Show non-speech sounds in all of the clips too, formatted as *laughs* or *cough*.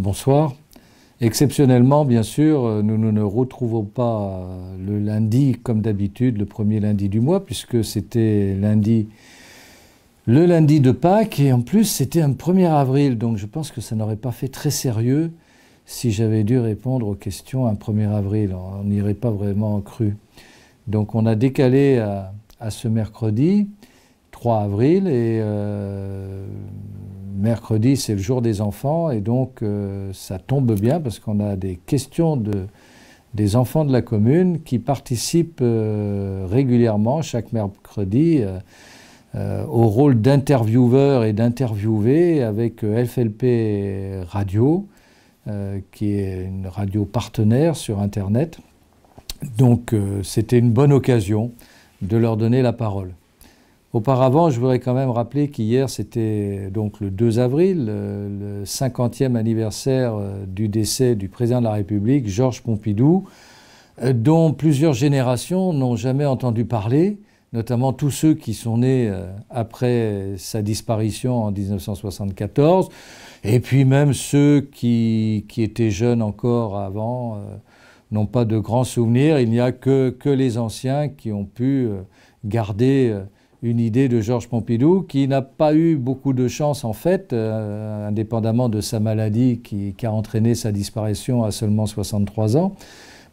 Bonsoir. Exceptionnellement, bien sûr, euh, nous, nous ne retrouvons pas euh, le lundi comme d'habitude, le premier lundi du mois, puisque c'était lundi le lundi de Pâques, et en plus c'était un 1er avril, donc je pense que ça n'aurait pas fait très sérieux si j'avais dû répondre aux questions un 1er avril. On n'irait pas vraiment cru. Donc on a décalé à, ce mercredi 3 avril, et euh, mercredi, c'est le jour des enfants, et donc euh, ça tombe bien parce qu'on a des questions des enfants de la commune qui participent euh, régulièrement chaque mercredi euh, au rôle d'intervieweur et d'interviewé avec FLP Radio, qui est une radio partenaire sur Internet. Donc c'était une bonne occasion de leur donner la parole. Auparavant, je voudrais quand même rappeler qu'hier, c'était donc le 2 avril, euh, le 50e anniversaire euh, du décès du président de la République, Georges Pompidou, euh, dont plusieurs générations n'ont jamais entendu parler, notamment tous ceux qui sont nés après sa disparition en 1974, et puis même ceux qui, étaient jeunes encore avant n'ont pas de grands souvenirs. Il n'y a que, que, les anciens qui ont pu garder une idée de Georges Pompidou qui n'a pas eu beaucoup de chance en fait, euh, indépendamment de sa maladie qui, a entraîné sa disparition à seulement 63 ans.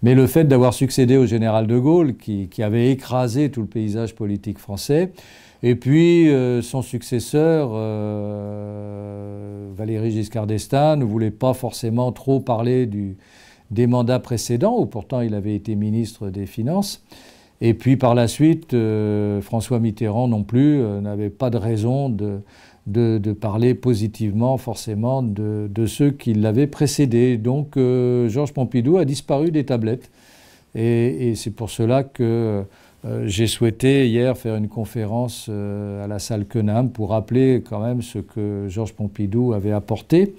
Mais le fait d'avoir succédé au général de Gaulle, qui, avait écrasé tout le paysage politique français, et puis euh, son successeur, euh, Valéry Giscard d'Estaing, ne voulait pas forcément trop parler des mandats précédents, où pourtant il avait été ministre des Finances. Et puis par la suite, euh, François Mitterrand non plus euh, n'avait pas de raison de, parler positivement forcément de, ceux qui l'avaient précédé. Donc euh, Georges Pompidou a disparu des tablettes. Et, et c'est pour cela que j'ai souhaité hier faire une conférence à la salle Kenham pour rappeler quand même ce que Georges Pompidou avait apporté.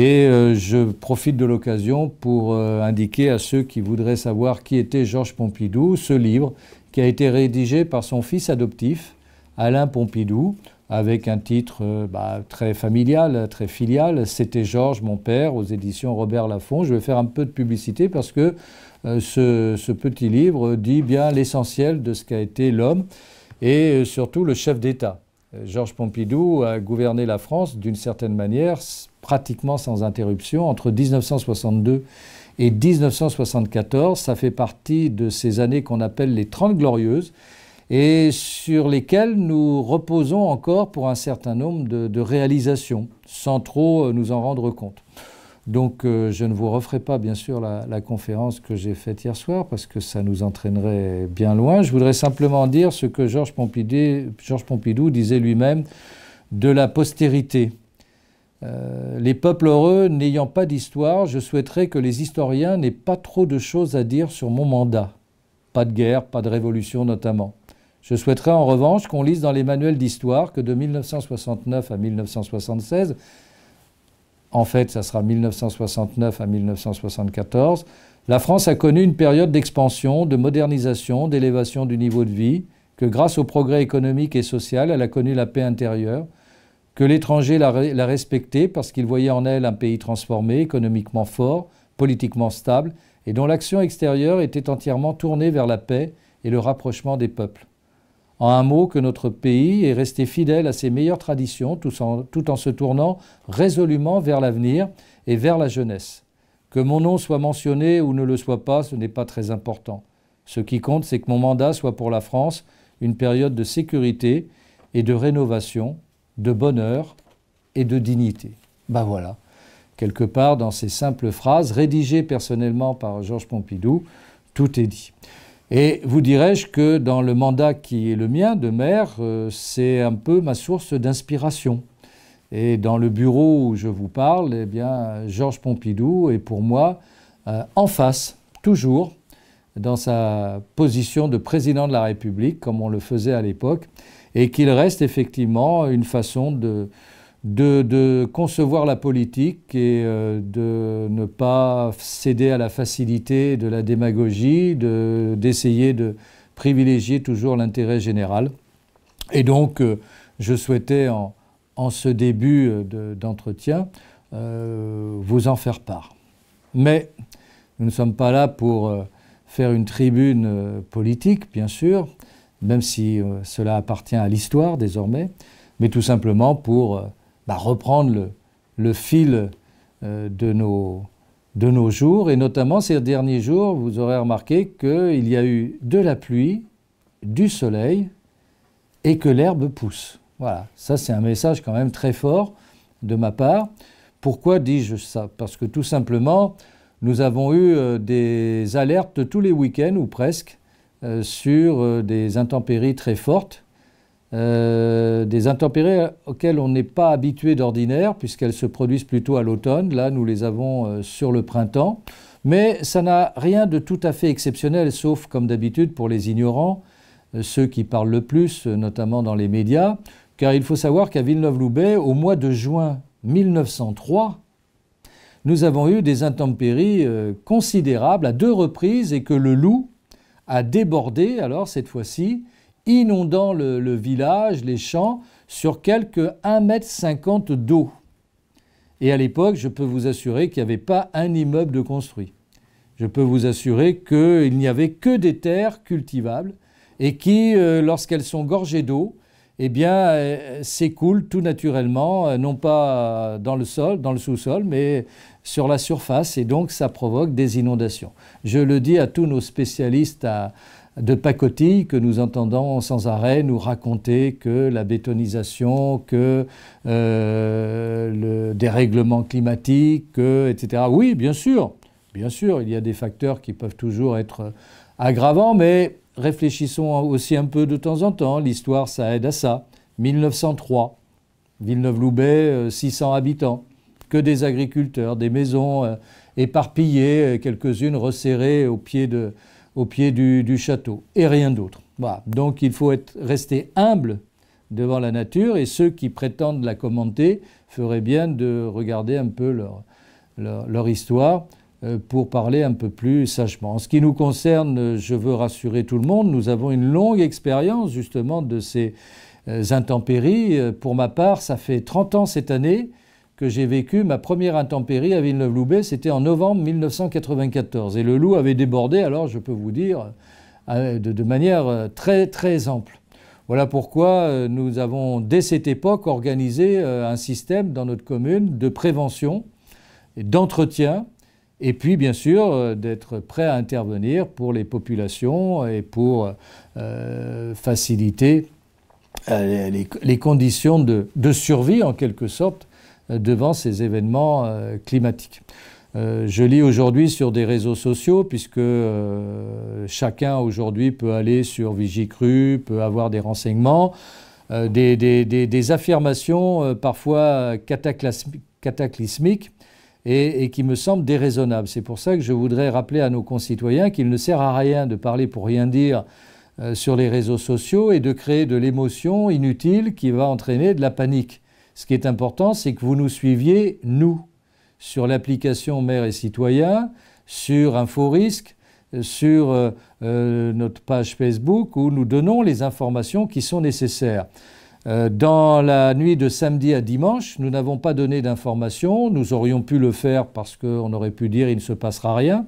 Et euh, je profite de l'occasion pour euh, indiquer à ceux qui voudraient savoir qui était Georges Pompidou ce livre qui a été rédigé par son fils adoptif, Alain Pompidou, avec un titre euh, bah, très familial, très filial. C'était Georges, mon père, aux éditions Robert Laffont. Je vais faire un peu de publicité parce que ce, ce petit livre dit bien l'essentiel de ce qu'a été l'homme et surtout le chef d'État. Georges Pompidou a gouverné la France d'une certaine manière pratiquement sans interruption entre 1962 et 1974. Ça fait partie de ces années qu'on appelle les Trente glorieuses et sur lesquelles nous reposons encore pour un certain nombre de, réalisations, sans trop euh, nous en rendre compte. Donc euh, je ne vous referai pas bien sûr la, la conférence que j'ai faite hier soir parce que ça nous entraînerait bien loin. Je voudrais simplement dire ce que Georges Pompidou, Georges Pompidou disait lui-même de la postérité. Euh, les peuples heureux n'ayant pas d'histoire, je souhaiterais que les historiens n'aient pas trop de choses à dire sur mon mandat. Pas de guerre, pas de révolution notamment. Je souhaiterais en revanche qu'on lise dans les manuels d'histoire que de 1969 à 1976, en fait ça sera 1969 à 1974, la France a connu une période d'expansion, de modernisation, d'élévation du niveau de vie, que grâce au progrès économique et social, elle a connu la paix intérieure, que l'étranger la, respectait parce qu'il voyait en elle un pays transformé, économiquement fort, politiquement stable, et dont l'action extérieure était entièrement tournée vers la paix et le rapprochement des peuples. En un mot, que notre pays est resté fidèle à ses meilleures traditions tout en, tout en se tournant résolument vers l'avenir et vers la jeunesse. Que mon nom soit mentionné ou ne le soit pas, ce n'est pas très important. Ce qui compte, c'est que mon mandat soit pour la France une période de sécurité et de rénovation de bonheur et de dignité. Ben voilà, quelque part dans ces simples phrases, rédigées personnellement par Georges Pompidou, tout est dit. Et vous dirais-je que dans le mandat qui est le mien de maire, euh, c'est un peu ma source d'inspiration. Et dans le bureau où je vous parle, eh bien, Georges Pompidou est pour moi euh, en face, toujours, dans sa position de président de la République, comme on le faisait à l'époque et qu'il reste effectivement une façon de, de, concevoir la politique et euh, de ne pas céder à la facilité de la démagogie, d'essayer de, privilégier toujours l'intérêt général. Et donc, euh, je souhaitais en, ce début euh, d'entretien vous en faire part. Mais nous ne sommes pas là pour faire une tribune politique, bien sûr, même si euh, cela appartient à l'histoire désormais, mais tout simplement pour euh, bah, reprendre le, fil euh, de, nos, de nos jours. Et notamment ces derniers jours, vous aurez remarqué qu'il y a eu de la pluie, du soleil et que l'herbe pousse. Voilà, ça c'est un message quand même très fort de ma part. Pourquoi dis-je ça Parce que tout simplement, nous avons eu des alertes tous les week-ends ou presque euh, sur euh, des intempéries très fortes, euh, des intempéries auxquelles on n'est pas habitué d'ordinaire, puisqu'elles se produisent plutôt à l'automne. Là, nous les avons sur le printemps. Mais ça n'a rien de tout à fait exceptionnel, sauf comme d'habitude pour les ignorants, ceux qui parlent le plus, notamment dans les médias, car il faut savoir qu'à Villeneuve-Loubet, au mois de juin 1903, nous avons eu des intempéries considérables à deux reprises et que le loup, a débordé, alors cette fois-ci, inondant le, village, les champs, sur quelque 1,50 m d'eau. Et à l'époque, je peux vous assurer qu'il n'y avait pas un immeuble de construit. Je peux vous assurer qu'il n'y avait que des terres cultivables et qui, euh, lorsqu'elles sont gorgées d'eau, eh bien, euh, s'écoulent tout naturellement, euh, non pas dans le sol, dans le sous-sol, mais sur la surface et donc ça provoque des inondations. Je le dis à tous nos spécialistes de pacotille que nous entendons sans arrêt nous raconter que la bétonisation, que euh, le dérèglement climatique, etc. Oui, bien sûr, bien sûr, il y a des facteurs qui peuvent toujours être aggravants, mais réfléchissons aussi un peu de temps en temps. L'histoire, ça aide à ça. 1903, Villeneuve-Loubet, 600 euh, habitants que des agriculteurs, des maisons euh, éparpillées, euh, quelques-unes resserrées au pied, au pied du, château, et rien d'autre. Donc il faut être, rester humble devant la nature, et ceux qui prétendent la commenter feraient bien de regarder un peu leur, leur histoire euh, pour parler un peu plus sagement. En ce qui nous concerne, je veux rassurer tout le monde, nous avons une longue expérience justement de ces intempéries. Pour ma part, ça fait 30 ans cette année que j'ai vécu ma première intempérie à Villeneuve-Loubet, c'était en novembre 1994. Et le loup avait débordé, alors je peux vous dire, euh, de, manière euh, très très ample. Voilà pourquoi euh, nous avons dès cette époque organisé un système dans notre commune de prévention, et d'entretien, et puis bien sûr d'être prêt à intervenir pour les populations et pour faciliter les, conditions de survie en quelque sorte devant ces événements euh, climatiques. Euh, je lis aujourd'hui sur des réseaux sociaux, puisque euh, chacun aujourd'hui peut aller sur Vigicru, peut avoir des renseignements, des, affirmations parfois cataclysmiques et, et, qui me semblent déraisonnables. C'est pour ça que je voudrais rappeler à nos concitoyens qu'il ne sert à rien de parler pour rien dire sur les réseaux sociaux et de créer de l'émotion inutile qui va entraîner de la panique. Ce qui est important, c'est que vous nous suiviez, nous, sur l'application Maire et citoyen, sur InfoRisque, sur euh, euh, notre page Facebook où nous donnons les informations qui sont nécessaires. Euh, dans la nuit de samedi à dimanche, nous n'avons pas donné d'informations. Nous aurions pu le faire parce qu'on aurait pu dire il ne se passera rien,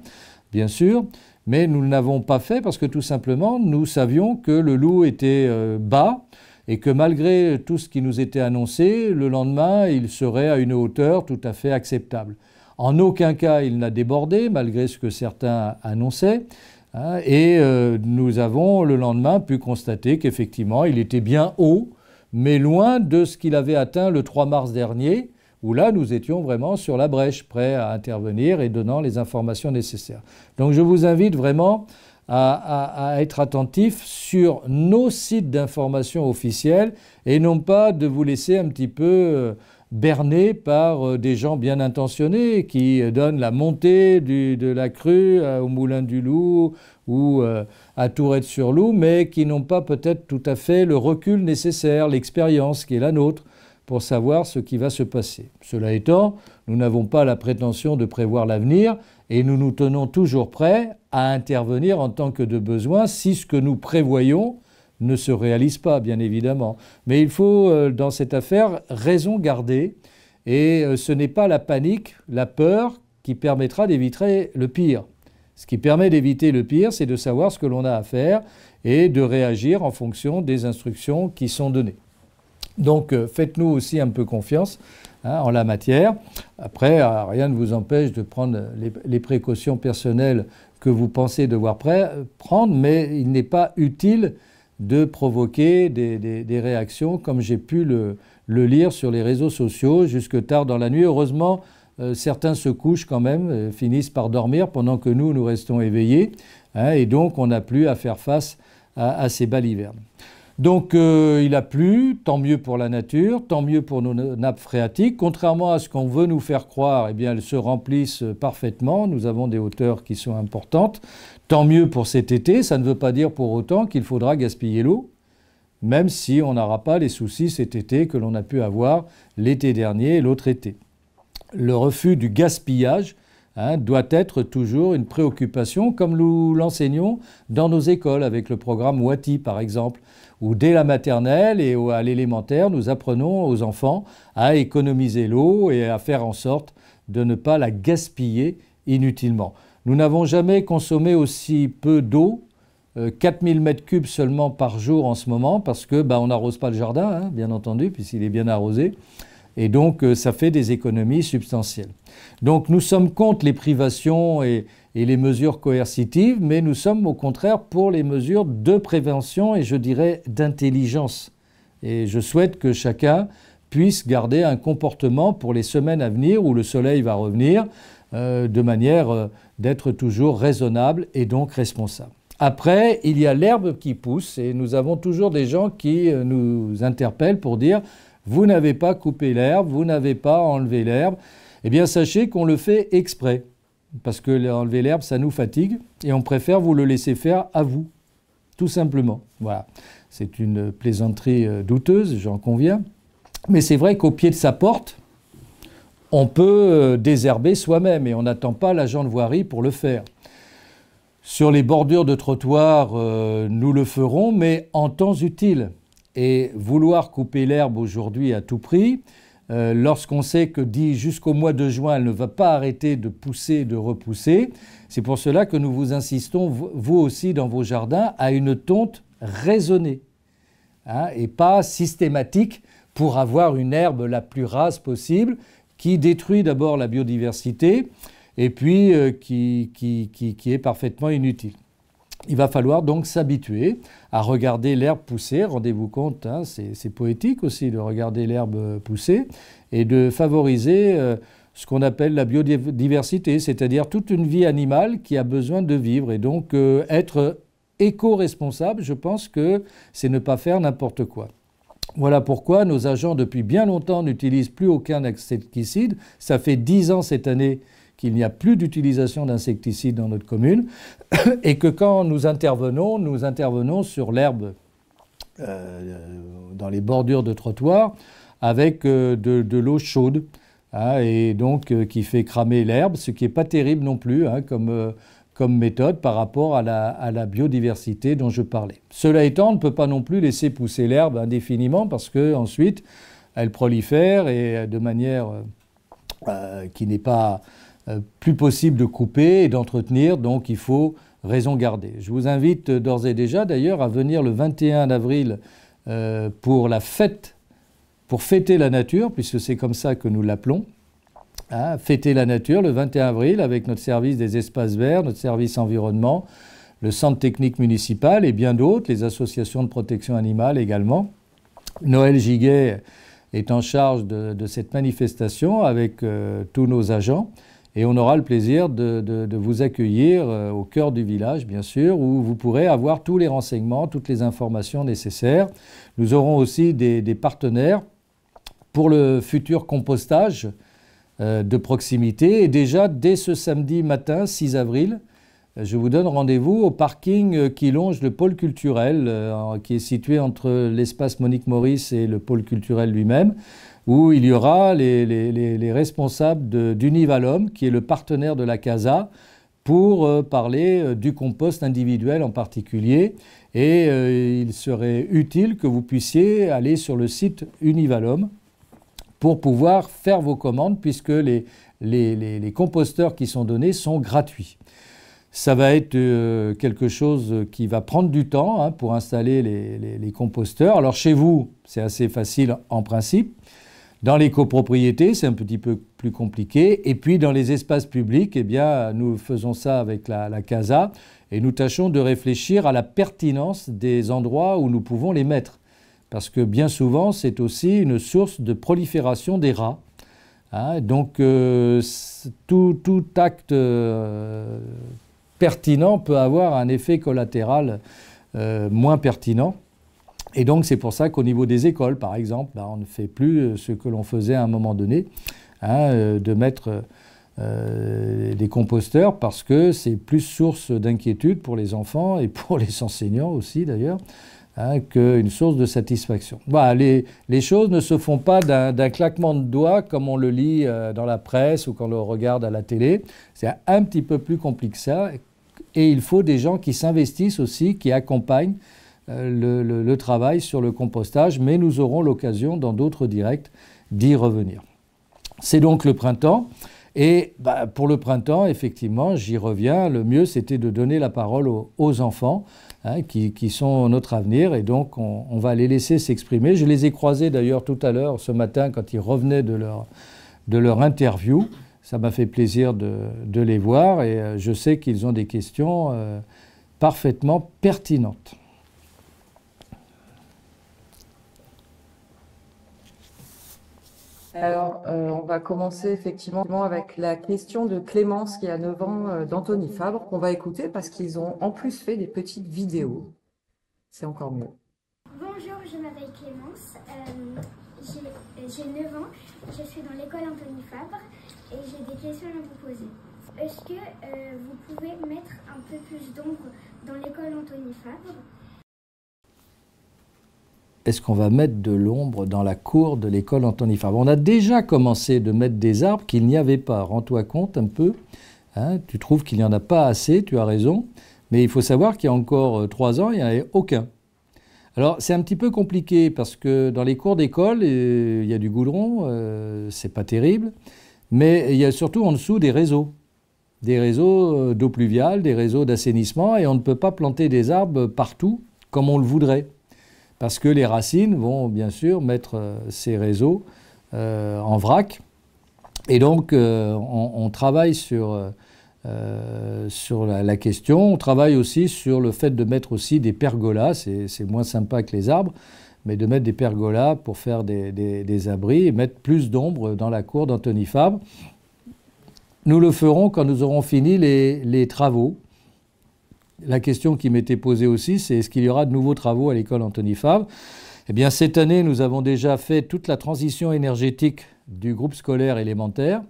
bien sûr, mais nous ne l'avons pas fait parce que tout simplement nous savions que le loup était bas et que malgré tout ce qui nous était annoncé, le lendemain, il serait à une hauteur tout à fait acceptable. En aucun cas, il n'a débordé, malgré ce que certains annonçaient. Hein, et euh, nous avons le lendemain pu constater qu'effectivement, il était bien haut, mais loin de ce qu'il avait atteint le 3 mars dernier, où là, nous étions vraiment sur la brèche, prêts à intervenir et donnant les informations nécessaires. Donc je vous invite vraiment à, être attentif sur nos sites d'information officiels et non pas de vous laisser un petit peu euh, berner par euh, des gens bien intentionnés qui euh, donnent la montée de la crue au Moulin du Loup ou à Tourette-sur-Loup, mais qui n'ont pas peut-être tout à fait le recul nécessaire, l'expérience qui est la nôtre pour savoir ce qui va se passer. Cela étant, nous n'avons pas la prétention de prévoir l'avenir, et nous nous tenons toujours prêts à intervenir en tant que de besoin si ce que nous prévoyons ne se réalise pas, bien évidemment. Mais il faut, euh, dans cette affaire, raison garder, et euh, ce n'est pas la panique, la peur, qui permettra d'éviter le pire. Ce qui permet d'éviter le pire, c'est de savoir ce que l'on a à faire et de réagir en fonction des instructions qui sont données. Donc euh, faites-nous aussi un peu confiance Hein, en la matière. Après, euh, rien ne vous empêche de prendre les, précautions personnelles que vous pensez devoir prendre, mais il n'est pas utile de provoquer des, réactions comme j'ai pu le, lire sur les réseaux sociaux jusque tard dans la nuit. Heureusement, euh, certains se couchent quand même, euh, finissent par dormir pendant que nous, nous restons éveillés, hein, et donc on n'a plus à faire face à ces balivernes. Donc euh, il a plu, tant mieux pour la nature, tant mieux pour nos nappes phréatiques. Contrairement à ce qu'on veut nous faire croire, eh bien, elles se remplissent euh, parfaitement. Nous avons des hauteurs qui sont importantes. Tant mieux pour cet été, ça ne veut pas dire pour autant qu'il faudra gaspiller l'eau, même si on n'aura pas les soucis cet été que l'on a pu avoir l'été dernier et l'autre été. Le refus du gaspillage hein, doit être toujours une préoccupation, comme nous l'enseignons dans nos écoles avec le programme WATI par exemple où dès la maternelle et à l'élémentaire, nous apprenons aux enfants à économiser l'eau et à faire en sorte de ne pas la gaspiller inutilement. Nous n'avons jamais consommé aussi peu d'eau 4000 euh, mètres cubes seulement par jour en ce moment parce que bah, on n'arrose pas le jardin, hein, bien entendu, puisqu'il est bien arrosé. Et donc, euh, ça fait des économies substantielles. Donc, nous sommes contre les privations et, les mesures coercitives, mais nous sommes au contraire pour les mesures de prévention et je dirais d'intelligence. Et je souhaite que chacun puisse garder un comportement pour les semaines à venir où le soleil va revenir, euh, de manière euh, d'être toujours raisonnable et donc responsable. Après, il y a l'herbe qui pousse et nous avons toujours des gens qui nous interpellent pour dire vous n'avez pas coupé l'herbe, vous n'avez pas enlevé l'herbe. Eh bien, sachez qu'on le fait exprès, parce que enlever l'herbe, ça nous fatigue, et on préfère vous le laisser faire à vous, tout simplement. Voilà. C'est une plaisanterie euh, douteuse, j'en conviens. Mais c'est vrai qu'au pied de sa porte, on peut euh, désherber soi-même et on n'attend pas l'agent de voirie pour le faire. Sur les bordures de trottoirs, euh, nous le ferons, mais en temps utile. Et vouloir couper l'herbe aujourd'hui à tout prix, euh, lorsqu'on sait que dit jusqu'au mois de juin, elle ne va pas arrêter de pousser, de repousser, c'est pour cela que nous vous insistons, vous aussi, dans vos jardins, à une tonte raisonnée hein, et pas systématique pour avoir une herbe la plus rase possible qui détruit d'abord la biodiversité et puis euh, qui, qui est parfaitement inutile il va falloir donc s'habituer à regarder l'herbe pousser. Rendez-vous compte, hein, c'est poétique aussi de regarder l'herbe pousser et de favoriser euh, ce qu'on appelle la biodiversité, c'est-à-dire toute une vie animale qui a besoin de vivre. Et donc euh, être éco-responsable, je pense que c'est ne pas faire n'importe quoi. Voilà pourquoi nos agents, depuis bien longtemps, n'utilisent plus aucun insecticide. Ça fait 10 ans cette année qu'il n'y a plus d'utilisation d'insecticides dans notre commune *coughs* et que quand nous intervenons, nous intervenons sur l'herbe euh, dans les bordures de trottoirs avec euh, de, l'eau chaude hein, et donc euh, qui fait cramer l'herbe, ce qui n'est pas terrible non plus hein, comme, comme, méthode par rapport à la, à la, biodiversité dont je parlais. Cela étant, on ne peut pas non plus laisser pousser l'herbe indéfiniment parce qu'ensuite elle prolifère et de manière qui n'est pas euh, plus possible de couper et d'entretenir, donc il faut raison garder. Je vous invite d'ores et déjà d'ailleurs à venir le 21 avril euh, pour la fête, pour fêter la nature, puisque c'est comme ça que nous l'appelons, hein, fêter la nature le 21 avril avec notre service des espaces verts, notre service environnement, le centre technique municipal et bien d'autres, les associations de protection animale également. Noël Giguet est en charge de, cette manifestation avec euh, tous nos agents. Et on aura le plaisir de, vous accueillir euh, au cœur du village, bien sûr, où vous pourrez avoir tous les renseignements, toutes les informations nécessaires. Nous aurons aussi des, partenaires pour le futur compostage euh, de proximité. Et déjà, dès ce samedi matin, 6 avril, euh, je vous donne rendez-vous au parking qui longe le pôle culturel, qui est situé entre l'espace Monique Maurice et le pôle culturel lui-même où il y aura les, responsables d'Univalum, qui est le partenaire de la CASA, pour euh, parler euh, du compost individuel en particulier. Et euh, il serait utile que vous puissiez aller sur le site Univalum pour pouvoir faire vos commandes, puisque les, les, composteurs qui sont donnés sont gratuits. Ça va être quelque chose qui va prendre du temps hein, pour installer les composteurs. Alors chez vous, c'est assez facile en principe dans les copropriétés, c'est un petit peu plus compliqué. Et puis dans les espaces publics, eh bien, nous faisons ça avec la, CASA et nous tâchons de réfléchir à la pertinence des endroits où nous pouvons les mettre. Parce que bien souvent, c'est aussi une source de prolifération des rats. Hein, donc euh, tout, acte euh, pertinent peut avoir un effet collatéral euh, moins pertinent. Et donc c'est pour ça qu'au niveau des écoles, par exemple, bah, on ne fait plus euh, ce que l'on faisait à un moment donné, hein, euh, de mettre euh, des composteurs, parce que c'est plus source d'inquiétude pour les enfants et pour *laughs* les enseignants aussi d'ailleurs. Hein, qu'une source de satisfaction. Bah, les, choses ne se font pas d'un claquement de doigts comme on le lit dans la presse ou quand on le regarde à la télé. C'est un petit peu plus compliqué que ça. Et il faut des gens qui s'investissent aussi, qui accompagnent, euh, le, travail sur le compostage, mais nous aurons l'occasion dans d'autres directs d'y revenir. C'est donc le printemps. Et bah, pour le printemps, effectivement, j'y reviens, le mieux c'était de donner la parole aux, enfants hein, qui, sont notre avenir et donc on, va les laisser s'exprimer. Je les ai croisés d'ailleurs tout à l'heure ce matin quand ils revenaient de leur, de leur interview. Ça m'a fait plaisir de, les voir et euh, je sais qu'ils ont des questions euh, parfaitement pertinentes. Alors, euh, euh, on va commencer effectivement avec la question de Clémence, qui a 9 ans, euh, d'Anthony Fabre, qu'on va écouter parce qu'ils ont en plus fait des petites vidéos. C'est encore mieux. Bonjour, je m'appelle Clémence, j'ai 9 ans, je suis dans l'école Anthony Fabre et j'ai des questions à vous poser. Est-ce que vous pouvez mettre un peu plus d'ombre dans l'école Anthony Fabre est-ce qu'on va mettre de l'ombre dans la cour de l'école Antony Fabre On a déjà commencé de mettre des arbres qu'il n'y avait pas. Rends-toi compte un peu. Hein, tu trouves qu'il n'y en a pas assez, tu as raison. Mais il faut savoir qu'il y a encore euh, trois ans, il n'y en avait aucun. Alors c'est un petit peu compliqué parce que dans les cours d'école, il y a du goudron, euh, c'est pas terrible. Mais il y a surtout en dessous des réseaux des réseaux euh, d'eau pluviale, des réseaux d'assainissement, et on ne peut pas planter des arbres partout comme on le voudrait parce que les racines vont bien sûr mettre euh, ces réseaux euh, en vrac. Et donc, euh, on, travaille sur, la, question. On travaille aussi sur le fait de mettre aussi des pergolas. C'est moins sympa que les arbres mais de mettre des pergolas pour faire des, abris et mettre plus d'ombre dans la cour d'Anthony Fabre. Nous le ferons quand nous aurons fini les travaux la question qui m'était posée aussi, c'est est-ce qu'il y aura de nouveaux travaux à l'école Anthony Favre Eh bien, cette année, nous avons déjà fait toute la transition énergétique du groupe scolaire élémentaire.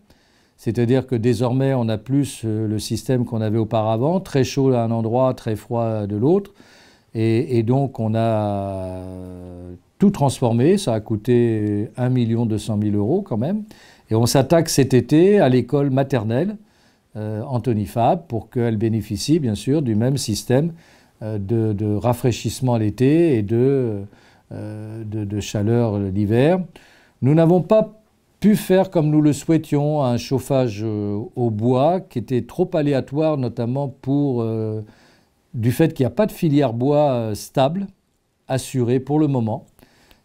C'est-à-dire que désormais, on a plus euh, le système qu'on avait auparavant, très chaud à un endroit, très froid de l'autre. Et, donc, on a euh, tout transformé. Ça a coûté 1 200 000 euros quand même. Et on s'attaque cet été à l'école maternelle. Euh, Anthony Fab pour qu'elle bénéficie bien sûr du même système euh, de, de, rafraîchissement l'été et euh, de, de, chaleur l'hiver. Nous n'avons pas pu faire comme nous le souhaitions un chauffage au bois qui était trop aléatoire notamment pour du fait qu'il n'y a pas de filière bois stable assurée pour le moment.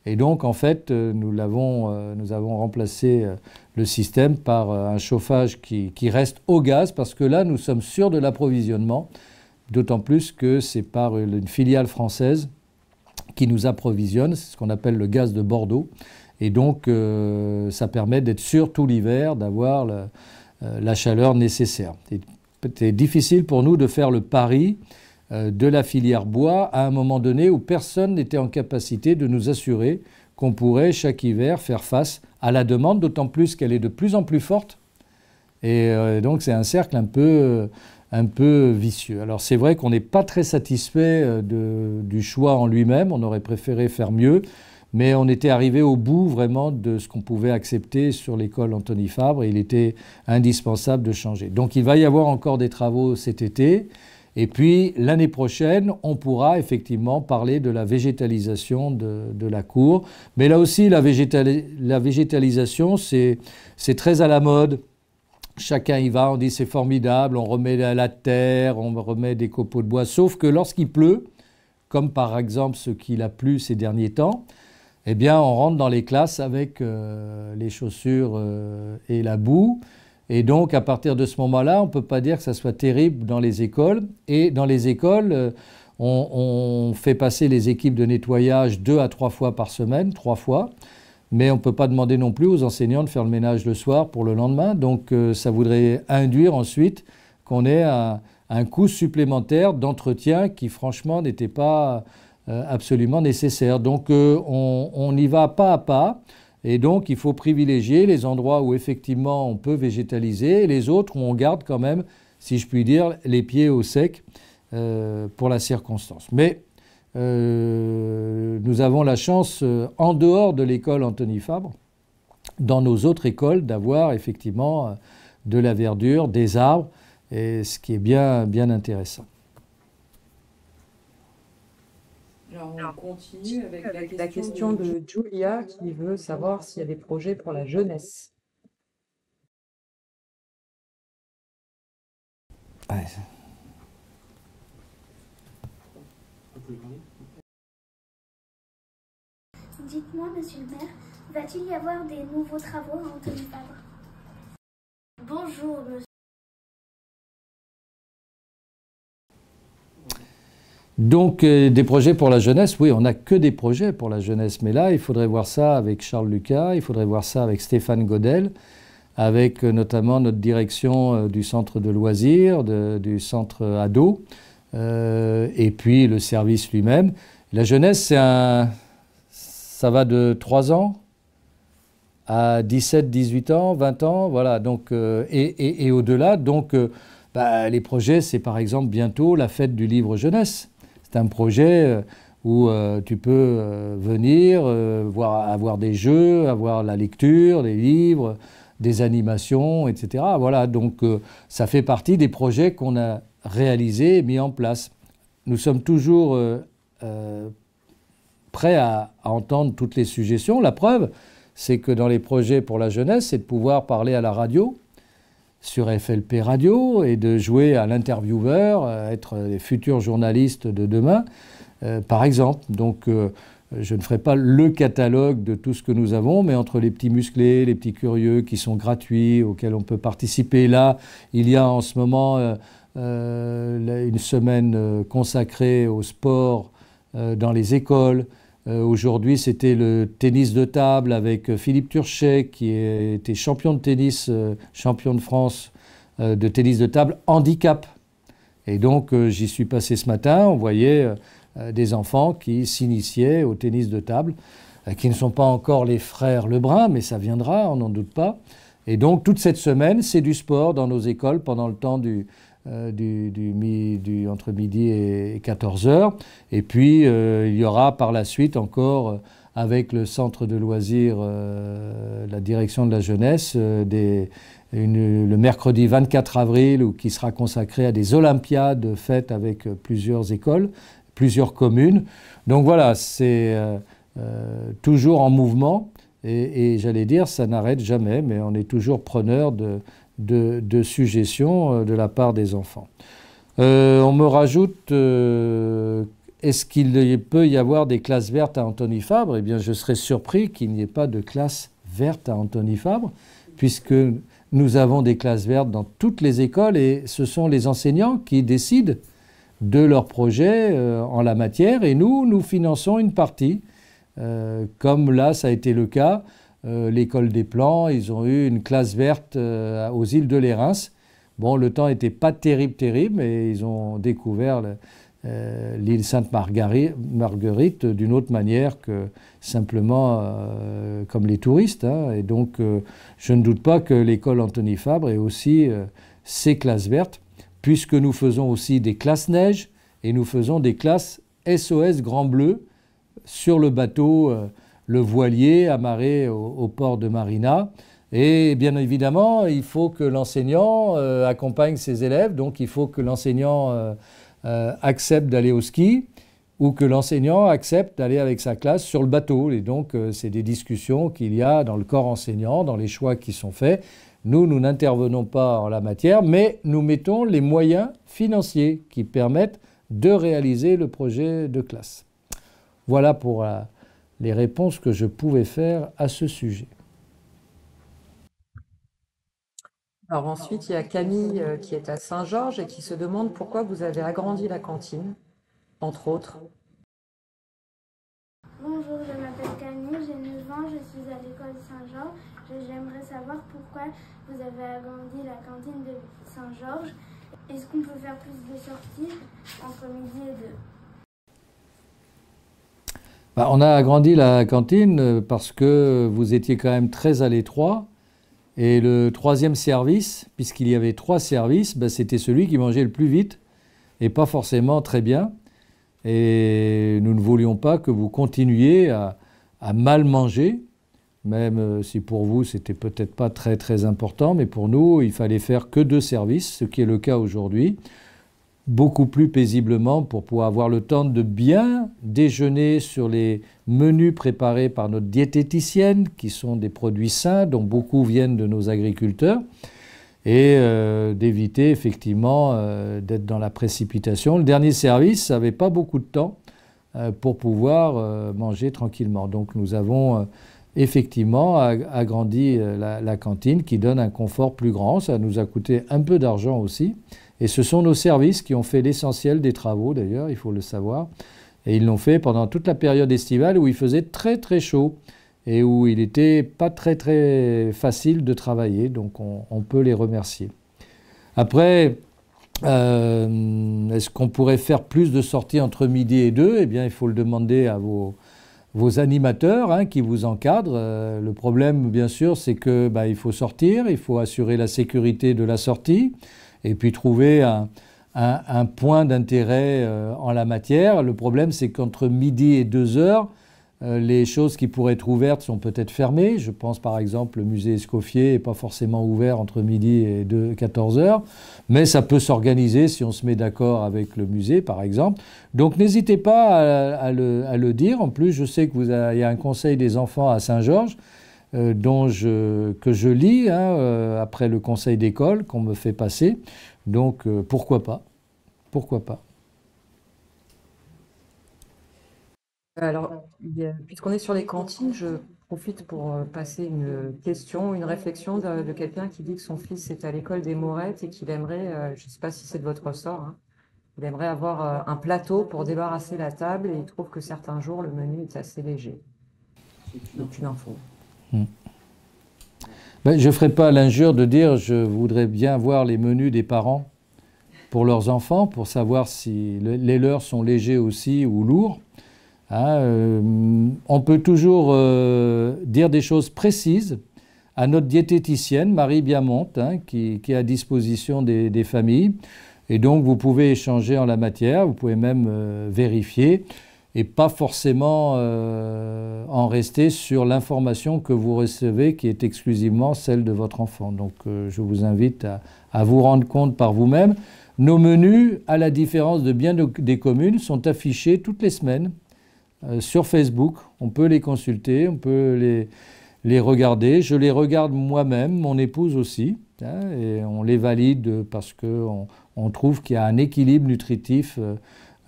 Et donc, en fait, nous, l'avons nous avons remplacé le système par euh, un chauffage qui, reste au gaz, parce que là, nous sommes sûrs de l'approvisionnement, d'autant plus que c'est par une filiale française qui nous approvisionne, c'est ce qu'on appelle le gaz de Bordeaux, et donc euh, ça permet d'être sûr tout l'hiver, d'avoir euh, la, chaleur nécessaire. C'était difficile pour nous de faire le pari de la filière bois à un moment donné où personne n'était en capacité de nous assurer qu'on pourrait chaque hiver faire face à la demande, d'autant plus qu'elle est de plus en plus forte. Et euh, donc c'est un cercle un peu, euh, un peu vicieux. Alors c'est vrai qu'on n'est pas très satisfait euh, du choix en lui-même, on aurait préféré faire mieux, mais on était arrivé au bout vraiment de ce qu'on pouvait accepter sur l'école Anthony Fabre et il était indispensable de changer. Donc il va y avoir encore des travaux cet été. Et puis l'année prochaine, on pourra effectivement parler de la végétalisation de, la cour. Mais là aussi, la, végétalisation, c'est très à la mode. Chacun y va, on dit c'est formidable, on remet la terre, on remet des copeaux de bois. Sauf que lorsqu'il pleut, comme par exemple ce qu'il a plu ces derniers temps, eh bien on rentre dans les classes avec euh, les chaussures euh, et la boue. Et donc, à partir de ce moment-là, on ne peut pas dire que ça soit terrible dans les écoles. Et dans les écoles, euh, on, fait passer les équipes de nettoyage deux à trois fois par semaine, trois fois. Mais on ne peut pas demander non plus aux enseignants de faire le ménage le soir pour le lendemain. Donc, euh, ça voudrait induire ensuite qu'on ait un, coût supplémentaire d'entretien qui, franchement, n'était pas euh, absolument nécessaire. Donc, on, on y va pas à pas. Et donc, il faut privilégier les endroits où effectivement on peut végétaliser et les autres où on garde quand même, si je puis dire, les pieds au sec euh, pour la circonstance. Mais euh, nous avons la chance, euh, en dehors de l'école Anthony Fabre, dans nos autres écoles, d'avoir effectivement de la verdure, des arbres, et ce qui est bien, bien intéressant. on continue avec, la, question de, Julia qui veut savoir s'il y a des projets pour la jeunesse. Dites-moi, monsieur le maire, va-t-il y avoir des nouveaux travaux à Antony Fabre Bonjour, Donc euh, des projets pour la jeunesse, oui, on n'a que des projets pour la jeunesse, mais là, il faudrait voir ça avec Charles Lucas, il faudrait voir ça avec Stéphane Godel, avec euh, notamment notre direction euh, du centre de loisirs, du centre ado, et puis le service lui-même. La jeunesse, ça va de 3 ans à 17, 18 ans, 20 ans, voilà, donc, et, au-delà, donc... Bah, les projets, c'est par exemple bientôt la fête du livre jeunesse. C'est un projet euh, où euh, tu peux euh, venir, voir, avoir des jeux, avoir la lecture, des livres, des animations, etc. Voilà, donc ça fait partie des projets qu'on a réalisés et mis en place. Nous sommes toujours prêts à, entendre toutes les suggestions. La preuve, c'est que dans les projets pour la jeunesse, c'est de pouvoir parler à la radio, sur FLP Radio et de jouer à l'intervieweur, être les futurs journalistes de demain, euh, par exemple. Donc euh, je ne ferai pas le catalogue de tout ce que nous avons, mais entre les petits musclés, les petits curieux qui sont gratuits, auxquels on peut participer. Là, il y a en ce moment euh, une semaine consacrée au sport dans les écoles. Euh, aujourd'hui, c'était le tennis de table avec euh, Philippe Turchet, qui était champion de tennis, euh, champion de France de tennis de table handicap. Et donc, j'y suis passé ce matin. On voyait des enfants qui s'initiaient au tennis de table, qui ne sont pas encore les frères Lebrun, mais ça viendra, on n'en doute pas. Et donc, toute cette semaine, c'est du sport dans nos écoles pendant le temps du, euh, du, du, entre midi et 14 h Et puis, euh, il y aura par la suite encore, euh, avec le centre de loisirs, la direction de la jeunesse, des, le mercredi 24 avril, qui sera consacré à des Olympiades faites avec plusieurs écoles, plusieurs communes. Donc voilà, c'est toujours en mouvement. Et, et j'allais dire, ça n'arrête jamais, mais on est toujours preneur de, de, suggestions euh, de la part des enfants. Euh, on me rajoute, euh, est-ce qu'il peut y avoir des classes vertes à Anthony Fabre Eh bien, je serais surpris qu'il n'y ait pas de classes vertes à Anthony Fabre, puisque nous avons des classes vertes dans toutes les écoles et ce sont les enseignants qui décident de leurs projets en la matière et nous, nous finançons une partie, comme là, ça a été le cas euh, l'école des plans, ils ont eu une classe verte euh, aux îles de l'Érins. Bon, le temps n'était pas terrible, terrible, mais ils ont découvert euh, l'île Sainte-Marguerite d'une autre manière que simplement comme les touristes. Hein. Et donc, je ne doute pas que l'école Anthony Fabre ait aussi ses classes vertes, puisque nous faisons aussi des classes neige et nous faisons des classes SOS Grand Bleu sur le bateau le voilier amarré au, port de Marina. Et bien évidemment, il faut que l'enseignant euh, accompagne ses élèves, donc il faut que l'enseignant euh, euh, accepte d'aller au ski ou que l'enseignant accepte d'aller avec sa classe sur le bateau. Et donc, c'est des discussions qu'il y a dans le corps enseignant, dans les choix qui sont faits. Nous, nous n'intervenons pas en la matière, mais nous mettons les moyens financiers qui permettent de réaliser le projet de classe. Voilà pour la, les réponses que je pouvais faire à ce sujet. Alors ensuite, il y a Camille euh, qui est à Saint-Georges et qui se demande pourquoi vous avez agrandi la cantine, entre autres. Bonjour, je m'appelle Camille, j'ai 9 ans, je suis à l'école Saint-Georges. J'aimerais savoir pourquoi vous avez agrandi la cantine de Saint-Georges. Est-ce qu'on peut faire plus de sorties entre midi et deux bah, on a agrandi la cantine euh, parce que vous étiez quand même très à l'étroit. Et le troisième service, puisqu'il y avait trois services, bah, c'était celui qui mangeait le plus vite et pas forcément très bien. Et nous ne voulions pas que vous continuiez à, mal manger, même euh, si pour vous c'était peut-être pas très très important, mais pour nous il fallait faire que deux services, ce qui est le cas aujourd'hui beaucoup plus paisiblement pour pouvoir avoir le temps de bien déjeuner sur les menus préparés par notre diététicienne, qui sont des produits sains, dont beaucoup viennent de nos agriculteurs, et euh, d'éviter effectivement euh, d'être dans la précipitation. Le dernier service n'avait pas beaucoup de temps euh, pour pouvoir manger tranquillement. Donc nous avons effectivement agrandi la cantine qui donne un confort plus grand. Ça nous a coûté un peu d'argent aussi. Et ce sont nos services qui ont fait l'essentiel des travaux, d'ailleurs, il faut le savoir. Et ils l'ont fait pendant toute la période estivale où il faisait très très chaud et où il n'était pas très très facile de travailler, donc on, peut les remercier. Après, euh, est-ce qu'on pourrait faire plus de sorties entre midi et deux Eh bien, il faut le demander à vos, animateurs hein, qui vous encadrent. Euh, le problème, bien sûr, c'est que bah, il faut sortir, il faut assurer la sécurité de la sortie et puis trouver un, point d'intérêt euh, en la matière. Le problème, c'est qu'entre midi et 2 heures, euh, les choses qui pourraient être ouvertes sont peut-être fermées. Je pense par exemple le musée Escoffier n'est pas forcément ouvert entre midi et 14 heures, mais ça peut s'organiser si on se met d'accord avec le musée par exemple. Donc n'hésitez pas à, le, dire. En plus, je sais qu'il y a un conseil des enfants à Saint-Georges euh, dont que je lis hein, euh, après le conseil d'école qu'on me fait passer. Donc euh, pourquoi pas Pourquoi pas Alors, puisqu'on est sur les cantines, je profite pour passer une question, une réflexion de, quelqu'un qui dit que son fils est à l'école des Morettes et qu'il aimerait, je ne sais pas si c'est de votre ressort, hein, il aimerait avoir un plateau pour débarrasser la table et il trouve que certains jours, le menu est assez léger. donc une info. Mm. Ben, je ne ferai pas l'injure de dire je voudrais bien voir les menus des parents pour leurs enfants, pour savoir si les leurs sont légers aussi ou lourds. Hein, euh, on peut toujours euh, dire des choses précises à notre diététicienne, Marie Biamonte, hein, qui, est à disposition des, familles. Et donc, vous pouvez échanger en la matière, vous pouvez même euh, vérifier et pas forcément euh, en rester sur l'information que vous recevez qui est exclusivement celle de votre enfant. Donc euh, je vous invite à, vous rendre compte par vous-même. Nos menus, à la différence de bien des communes, sont affichés toutes les semaines euh, sur Facebook. On peut les consulter, on peut les, les regarder. Je les regarde moi-même, mon épouse aussi, hein, et on les valide parce qu'on on trouve qu'il y a un équilibre nutritif.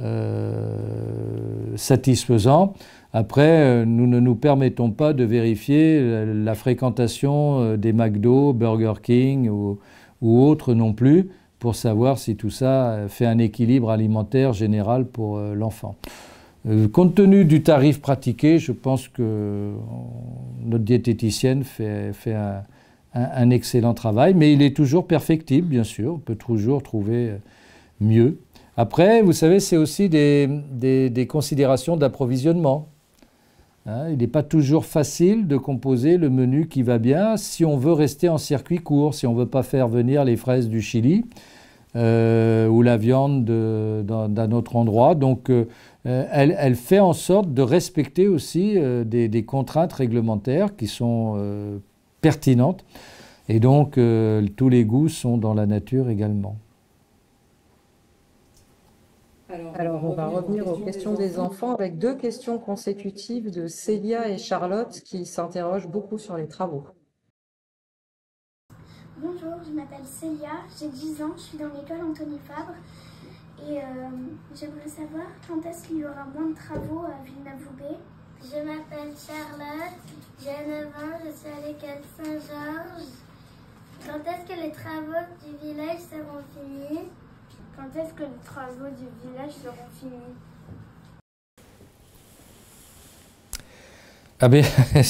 Euh, satisfaisant. Après, euh, nous ne nous permettons pas de vérifier la fréquentation euh, des McDo, Burger King ou, autres non plus pour savoir si tout ça fait un équilibre alimentaire général pour l'enfant. Compte tenu du tarif pratiqué, je pense que notre diététicienne fait, fait un, un, excellent travail, mais il est toujours perfectible, bien sûr. On peut toujours trouver mieux. Après, vous savez, c'est aussi des, considérations d'approvisionnement. Hein, il n'est pas toujours facile de composer le menu qui va bien si on veut rester en circuit court, si on ne veut pas faire venir les fraises du Chili euh, ou la viande d'un autre endroit. Donc, euh, elle, fait en sorte de respecter aussi euh, des, contraintes réglementaires qui sont pertinentes. Et donc, tous les goûts sont dans la nature également. Alors, on va revenir aux questions des enfants avec deux questions consécutives de Célia et Charlotte qui s'interrogent beaucoup sur les travaux. Bonjour, je m'appelle Célia, j'ai 10 ans, je suis dans l'école Anthony Fabre et je euh, j'aimerais savoir quand est-ce qu'il y aura moins de travaux à villeneuve Je m'appelle Charlotte, j'ai 9 ans, je suis à l'école Saint-Georges. Quand est-ce que les travaux du village seront finis quand est-ce que les travaux du village seront finis Ah ben, *laughs*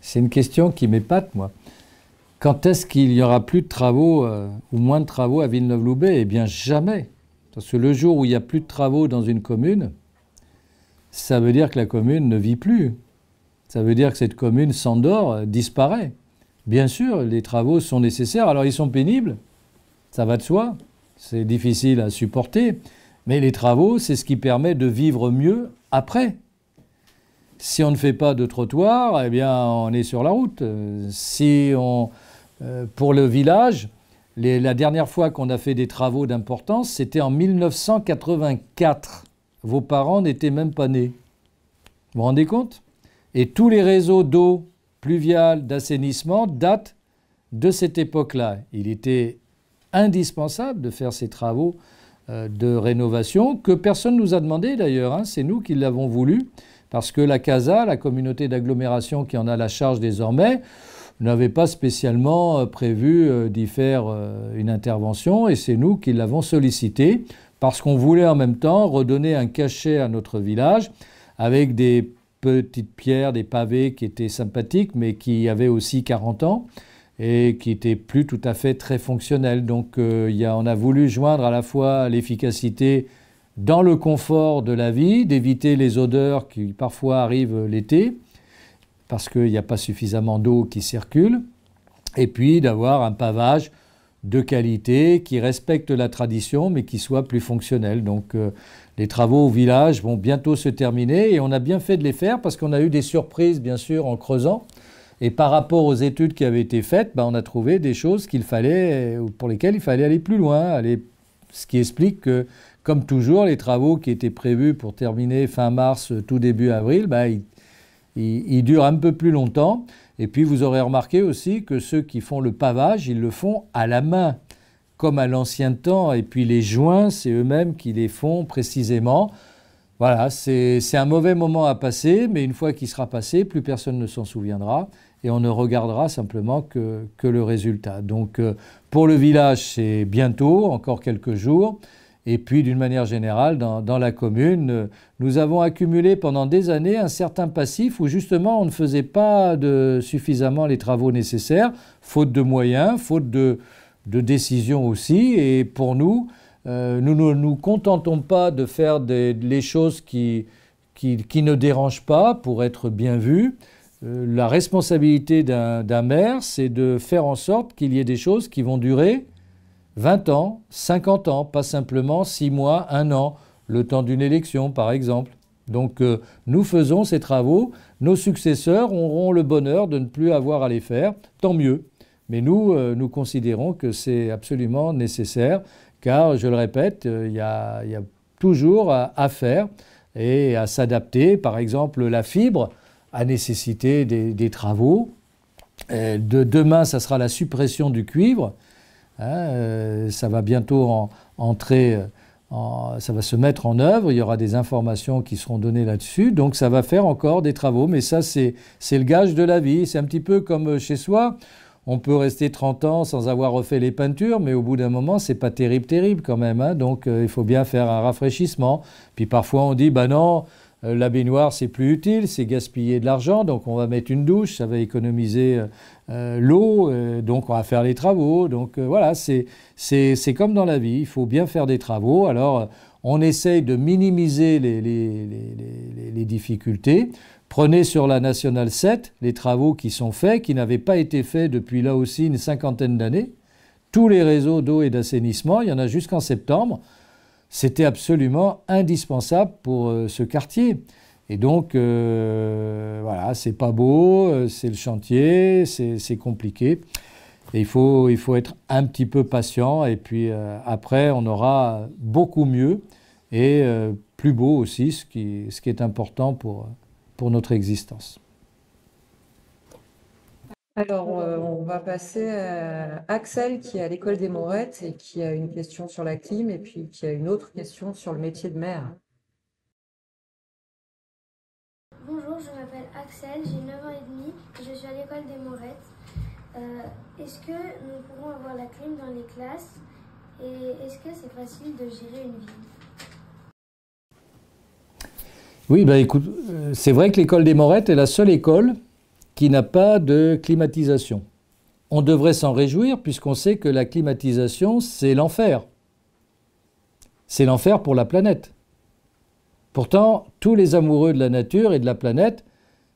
c'est une question qui m'épate, moi. Quand est-ce qu'il n'y aura plus de travaux euh, ou moins de travaux à Villeneuve-Loubet Eh bien, jamais. Parce que le jour où il n'y a plus de travaux dans une commune, ça veut dire que la commune ne vit plus. Ça veut dire que cette commune s'endort, euh, disparaît. Bien sûr, les travaux sont nécessaires. Alors, ils sont pénibles, ça va de soi c'est difficile à supporter, mais les travaux, c'est ce qui permet de vivre mieux après. Si on ne fait pas de trottoir, eh bien, on est sur la route. Si on, euh, pour le village, la dernière fois qu'on a fait des travaux d'importance, c'était en 1984. Vos parents n'étaient même pas nés. Vous vous rendez compte Et tous les réseaux d'eau pluviale, d'assainissement datent de cette époque-là. Il était indispensable de faire ces travaux euh, de rénovation que personne ne nous a demandé d'ailleurs. Hein. C'est nous qui l'avons voulu parce que la CASA, la communauté d'agglomération qui en a la charge désormais, n'avait pas spécialement euh, prévu euh, d'y faire une intervention et c'est nous qui l'avons sollicité parce qu'on voulait en même temps redonner un cachet à notre village avec des petites pierres, des pavés qui étaient sympathiques mais qui avaient aussi 40 ans et qui n'était plus tout à fait très fonctionnel. Donc euh, on a voulu joindre à la fois l'efficacité dans le confort de la vie, d'éviter les odeurs qui parfois arrivent l'été, parce qu'il n'y a pas suffisamment d'eau qui circule, et puis d'avoir un pavage de qualité qui respecte la tradition mais qui soit plus fonctionnel. Donc euh, les travaux au village vont bientôt se terminer et on a bien fait de les faire parce qu'on a eu des surprises bien sûr en creusant. Et par rapport aux études qui avaient été faites, bah, on a trouvé des choses qu'il fallait, euh, pour lesquelles il fallait aller plus loin, aller, ce qui explique que, comme toujours, les travaux qui étaient prévus pour terminer fin mars, euh, tout début avril, bah, ils, ils durent un peu plus longtemps. Et puis vous aurez remarqué aussi que ceux qui font le pavage, ils le font à la main, comme à l'ancien temps. Et puis les joints, c'est eux-mêmes qui les font précisément. Voilà, c'est un mauvais moment à passer, mais une fois qu'il sera passé, plus personne ne s'en souviendra et on ne regardera simplement que, le résultat. Donc euh, pour le village, c'est bientôt, encore quelques jours. Et puis, d'une manière générale, dans, la commune, euh, nous avons accumulé pendant des années un certain passif où justement on ne faisait pas suffisamment les travaux nécessaires, faute de moyens, faute de, de décisions aussi. Et pour nous, euh, nous ne nous, contentons pas de faire des, les choses qui, qui ne dérangent pas pour être bien vus. Euh, la responsabilité d'un maire, c'est de faire en sorte qu'il y ait des choses qui vont durer 20 ans, 50 ans, pas simplement 6 mois, 1 an, le temps d'une élection par exemple. Donc euh, nous faisons ces travaux, nos successeurs auront le bonheur de ne plus avoir à les faire, tant mieux. Mais nous, euh, nous considérons que c'est absolument nécessaire, car je le répète, il y, a, toujours à faire et à s'adapter. Par exemple, la fibre, à nécessiter des, travaux. Euh, demain, ça sera la suppression du cuivre. Hein, euh, ça va bientôt entrer, euh, ça va se mettre en œuvre. Il y aura des informations qui seront données là-dessus. Donc ça va faire encore des travaux. Mais ça, c'est le gage de la vie. C'est un petit peu comme chez soi. On peut rester 30 ans sans avoir refait les peintures, mais au bout d'un moment, c'est pas terrible, terrible quand même. Hein. Donc il faut bien faire un rafraîchissement. Puis parfois, on dit, bah non, euh, la baignoire, c'est plus utile, c'est gaspiller de l'argent, donc on va mettre une douche, ça va économiser euh, euh, l'eau, donc on va faire les travaux. Donc voilà, c'est comme dans la vie, il faut bien faire des travaux. Alors on essaye de minimiser les, les difficultés. Prenez sur la Nationale 7 les travaux qui sont faits, qui n'avaient pas été faits depuis là aussi une cinquantaine d'années. Tous les réseaux d'eau et d'assainissement, il y en a jusqu'en septembre c'était absolument indispensable pour euh, ce quartier. Et donc, euh, voilà, c'est pas beau, euh, c'est le chantier, c'est compliqué. Et il faut, il faut être un petit peu patient et puis après, on aura beaucoup mieux et plus beau aussi, ce qui, est important pour notre existence. Alors, euh, on va passer à Axel qui est à l'école des Morettes et qui a une question sur la clim et puis qui a une autre question sur le métier de maire. Bonjour, je m'appelle Axel, j'ai 9 ans et demi je suis à l'école des Morettes. Euh, est-ce que nous pourrons avoir la clim dans les classes et est-ce que c'est facile de gérer une ville Oui, ben écoute, euh, c'est vrai que l'école des Morettes est la seule école qui n'a pas de climatisation. On devrait s'en réjouir puisqu'on sait que la climatisation, c'est l'enfer. C'est l'enfer pour la planète. Pourtant, tous les amoureux de la nature et de la planète,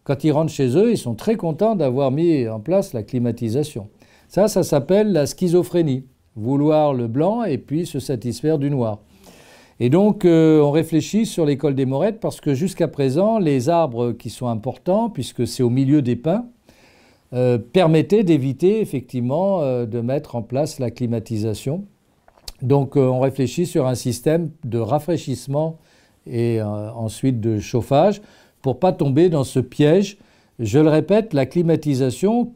quand ils rentrent chez eux, ils sont très contents d'avoir mis en place la climatisation. Ça, ça s'appelle la schizophrénie. Vouloir le blanc et puis se satisfaire du noir. Et donc, euh, on réfléchit sur l'école des Morettes parce que jusqu'à présent, les arbres qui sont importants, puisque c'est au milieu des pins, euh, permettaient d'éviter effectivement euh, de mettre en place la climatisation. Donc, on réfléchit sur un système de rafraîchissement et ensuite de chauffage pour pas tomber dans ce piège. Je le répète, la climatisation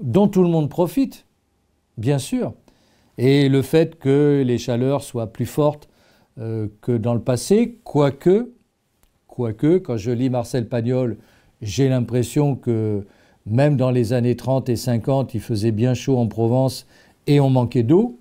dont tout le monde profite, bien sûr. Et le fait que les chaleurs soient plus fortes euh, que dans le passé, quoique, quoique, quand je lis Marcel Pagnol, j'ai l'impression que même dans les années 30 et 50, il faisait bien chaud en Provence et on manquait d'eau.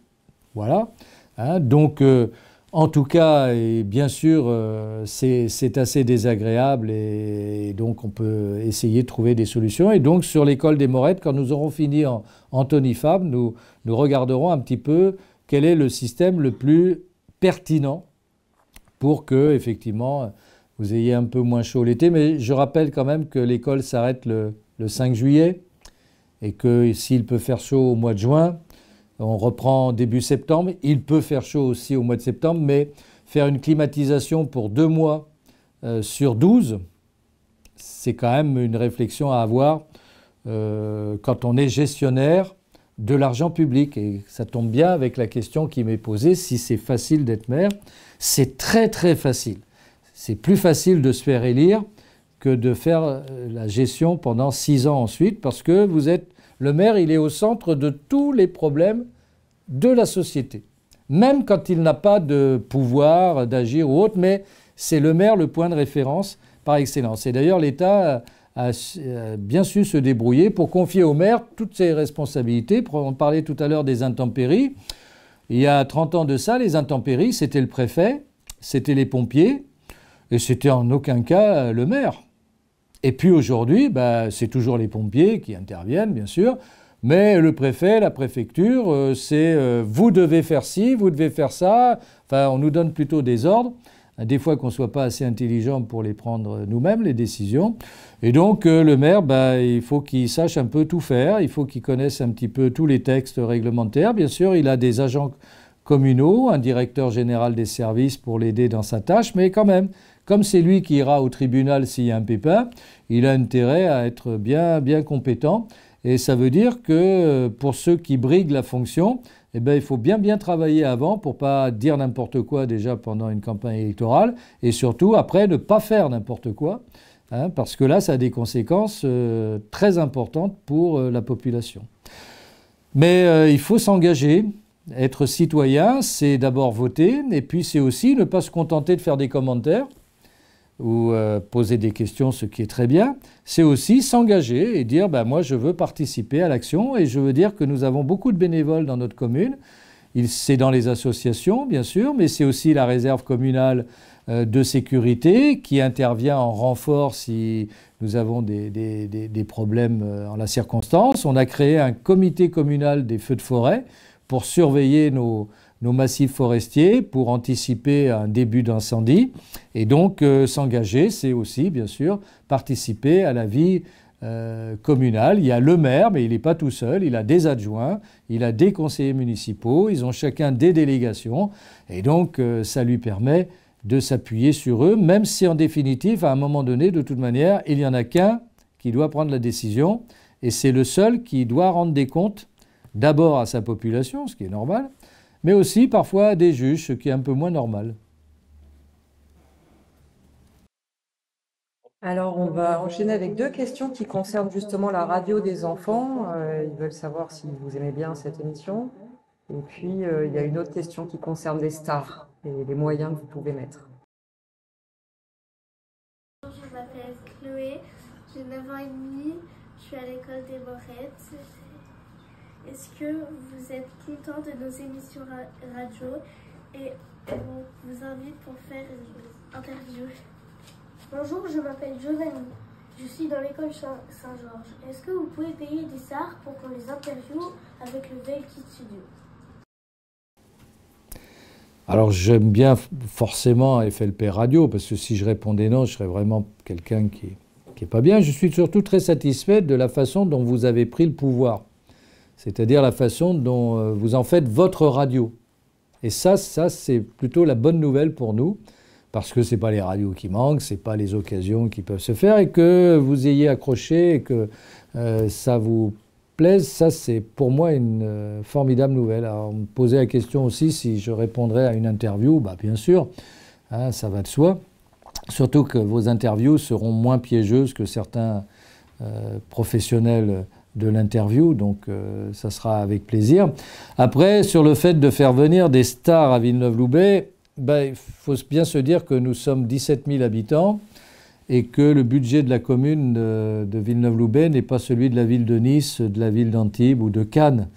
Voilà. Hein. donc, euh, en tout cas, et bien sûr, euh, c'est assez désagréable et, donc on peut essayer de trouver des solutions. Et donc, sur l'école des Morettes, quand nous aurons fini en Anthony Fab, nous, nous regarderons un petit peu quel est le système le plus pertinent pour que, effectivement, vous ayez un peu moins chaud l'été. Mais je rappelle quand même que l'école s'arrête le, 5 juillet et que s'il peut faire chaud au mois de juin, on reprend début septembre. Il peut faire chaud aussi au mois de septembre, mais faire une climatisation pour deux mois euh, sur douze, c'est quand même une réflexion à avoir euh, quand on est gestionnaire de l'argent public. Et ça tombe bien avec la question qui m'est posée, si c'est facile d'être maire. C'est très très facile. C'est plus facile de se faire élire que de faire euh, la gestion pendant six ans ensuite, parce que vous êtes le maire, il est au centre de tous les problèmes de la société, même quand il n'a pas de pouvoir d'agir ou autre, mais c'est le maire le point de référence par excellence. Et d'ailleurs, l'État a euh, bien su se débrouiller pour confier au maire toutes ses responsabilités. On parlait tout à l'heure des intempéries. Il y a 30 ans de ça, les intempéries, c'était le préfet, c'était les pompiers, et c'était en aucun cas euh, le maire. Et puis aujourd'hui, bah, c'est toujours les pompiers qui interviennent, bien sûr, mais le préfet, la préfecture, euh, c'est vous devez faire ci, vous devez faire ça. Enfin, on nous donne plutôt des ordres des fois qu'on ne soit pas assez intelligent pour les prendre nous-mêmes, les décisions. Et donc euh, le maire, bah, il faut qu'il sache un peu tout faire, il faut qu'il connaisse un petit peu tous les textes réglementaires. Bien sûr, il a des agents communaux, un directeur général des services pour l'aider dans sa tâche, mais quand même, comme c'est lui qui ira au tribunal s'il y a un pépin, il a intérêt à être bien, bien compétent. Et ça veut dire que euh, pour ceux qui briguent la fonction, eh bien, il faut bien bien travailler avant pour pas dire n'importe quoi déjà pendant une campagne électorale et surtout après ne pas faire n'importe quoi hein, parce que là ça a des conséquences euh, très importantes pour euh, la population. Mais euh, il faut s'engager. Être citoyen, c'est d'abord voter et puis c'est aussi ne pas se contenter de faire des commentaires ou euh, poser des questions, ce qui est très bien, c'est aussi s'engager et dire ben, moi je veux participer à l'action et je veux dire que nous avons beaucoup de bénévoles dans notre commune. C'est dans les associations, bien sûr, mais c'est aussi la réserve communale euh, de sécurité qui intervient en renfort si nous avons des, des, des, problèmes euh, en la circonstance. On a créé un comité communal des feux de forêt pour surveiller nos, nos massifs forestiers pour anticiper un début d'incendie. Et donc euh, s'engager, c'est aussi, bien sûr, participer à la vie euh, communale. Il y a le maire, mais il n'est pas tout seul, il a des adjoints, il a des conseillers municipaux, ils ont chacun des délégations. Et donc euh, ça lui permet de s'appuyer sur eux, même si en définitive, à un moment donné, de toute manière, il n'y en a qu'un qui doit prendre la décision, et c'est le seul qui doit rendre des comptes d'abord à sa population, ce qui est normal, mais aussi parfois des juges, ce qui est un peu moins normal. Alors, on va enchaîner avec deux questions qui concernent justement la radio des enfants. Euh, ils veulent savoir si vous aimez bien cette émission. Et puis, euh, il y a une autre question qui concerne les stars et les moyens que vous pouvez mettre. Bonjour, Je m'appelle Chloé, j'ai 9 ans et demi, je suis à l'école des Morettes. Est-ce que vous êtes content de nos émissions radio et on vous invite pour faire une interview Bonjour, je m'appelle Giovanni. Je suis dans l'école Saint-Georges. Est-ce que vous pouvez payer des SAR pour qu'on les interviewe avec le Kit Studio alors j'aime bien forcément FLP Radio, parce que si je répondais non, je serais vraiment quelqu'un qui n'est qui est pas bien. Je suis surtout très satisfait de la façon dont vous avez pris le pouvoir c'est-à-dire la façon dont euh, vous en faites votre radio. Et ça, ça c'est plutôt la bonne nouvelle pour nous, parce que ce n'est pas les radios qui manquent, ce n'est pas les occasions qui peuvent se faire, et que vous ayez accroché et que euh, ça vous plaise, ça c'est pour moi une euh, formidable nouvelle. Alors on me posait la question aussi si je répondrais à une interview, bah, bien sûr, hein, ça va de soi. Surtout que vos interviews seront moins piégeuses que certains professionnels de l'interview, donc euh, ça sera avec plaisir. Après, sur le fait de faire venir des stars à Villeneuve-Loubet, ben, il faut bien se dire que nous sommes 17 000 habitants et que le budget de la commune de, Villeneuve-Loubet n'est pas celui de la ville de Nice, de la ville d'Antibes ou de Cannes,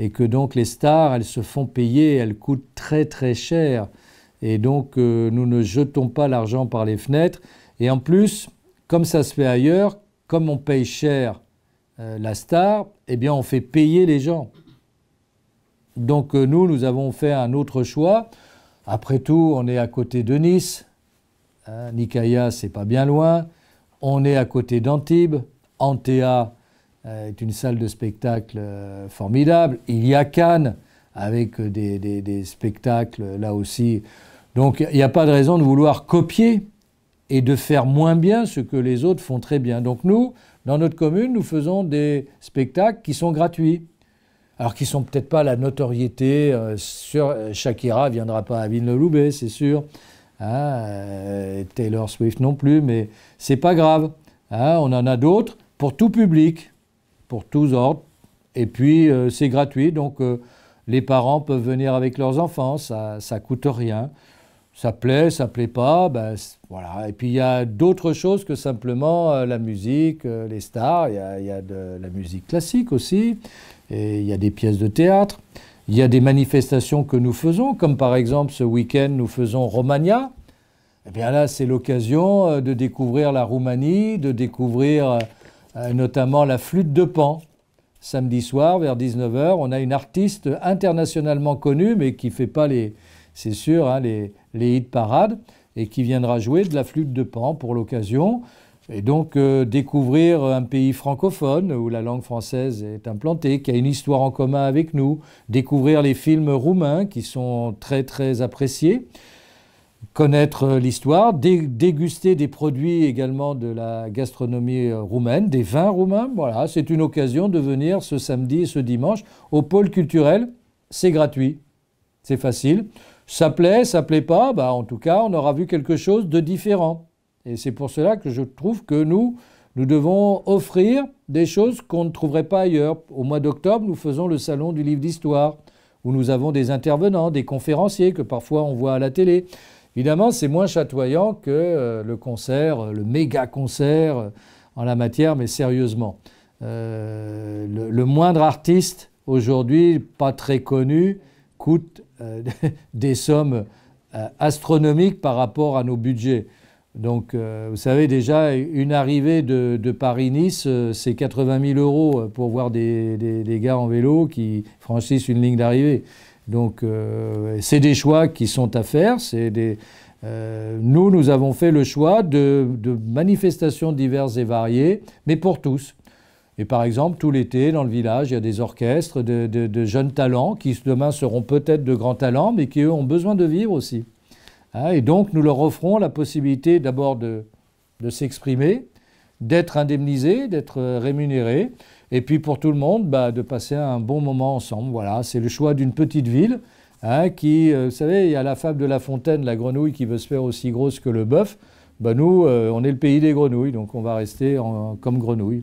et que donc les stars, elles se font payer, elles coûtent très très cher, et donc euh, nous ne jetons pas l'argent par les fenêtres, et en plus, comme ça se fait ailleurs, comme on paye cher euh, la star, eh bien on fait payer les gens. Donc euh, nous, nous avons fait un autre choix. Après tout, on est à côté de Nice. Hein, Nikaya c'est pas bien loin. On est à côté d'Antibes. Antea euh, est une salle de spectacle formidable. Il y a Cannes avec des, des spectacles là aussi. Donc il n'y a pas de raison de vouloir copier et de faire moins bien ce que les autres font très bien. Donc nous, dans notre commune, nous faisons des spectacles qui sont gratuits. Alors qui sont peut-être pas la notoriété euh, sur euh, Shakira viendra pas à le loubet c'est sûr. Hein, euh, Taylor Swift non plus, mais c'est pas grave. Hein, on en a d'autres pour tout public, pour tous ordres. Et puis c'est gratuit, donc les parents peuvent venir avec leurs enfants, ça, ne coûte rien ça plaît, ça plaît pas, ben, voilà. Et puis il y a d'autres choses que simplement euh, la musique, euh, les stars, il y a, de la musique classique aussi, il y a des pièces de théâtre, il y a des manifestations que nous faisons, comme par exemple ce week-end nous faisons Romagna. Eh bien là, c'est l'occasion euh, de découvrir la Roumanie, de découvrir notamment la flûte de Pan. Samedi soir, vers 19h, on a une artiste internationalement connue, mais qui ne fait pas les, c'est sûr, hein, les, les hits parades, et qui viendra jouer de la flûte de pan pour l'occasion. Et donc euh, découvrir un pays francophone où la langue française est implantée, qui a une histoire en commun avec nous, découvrir les films roumains qui sont très très appréciés, connaître euh, l'histoire, déguster des produits également de la gastronomie euh, roumaine, des vins roumains. Voilà, c'est une occasion de venir ce samedi et ce dimanche au pôle culturel. C'est gratuit, c'est facile. Ça plaît, ça plaît pas, bah en tout cas, on aura vu quelque chose de différent. Et c'est pour cela que je trouve que nous, nous devons offrir des choses qu'on ne trouverait pas ailleurs. Au mois d'octobre, nous faisons le salon du livre d'histoire, où nous avons des intervenants, des conférenciers que parfois on voit à la télé. Évidemment, c'est moins chatoyant que euh, le concert, euh, le méga concert euh, en la matière, mais sérieusement. le, moindre artiste aujourd'hui, pas très connu, coûte euh, *laughs* des sommes euh, astronomiques par rapport à nos budgets. Donc, euh, vous savez déjà, une arrivée de, Paris-Nice, c'est 80 000 euros pour voir des, gars en vélo qui franchissent une ligne d'arrivée. Donc, c'est des choix qui sont à faire. Des, nous, nous avons fait le choix de manifestations diverses et variées, mais pour tous. Et par exemple, tout l'été, dans le village, il y a des orchestres de, jeunes talents qui demain seront peut-être de grands talents, mais qui, eux, ont besoin de vivre aussi. Hein, et donc, nous leur offrons la possibilité d'abord de, s'exprimer, d'être indemnisés, d'être euh, rémunérés, et puis pour tout le monde, bah, de passer un bon moment ensemble. Voilà, c'est le choix d'une petite ville hein, qui, euh, vous savez, il y a la fable de La Fontaine, la grenouille qui veut se faire aussi grosse que le bœuf. Bah, nous, euh, on est le pays des grenouilles, donc on va rester comme grenouille.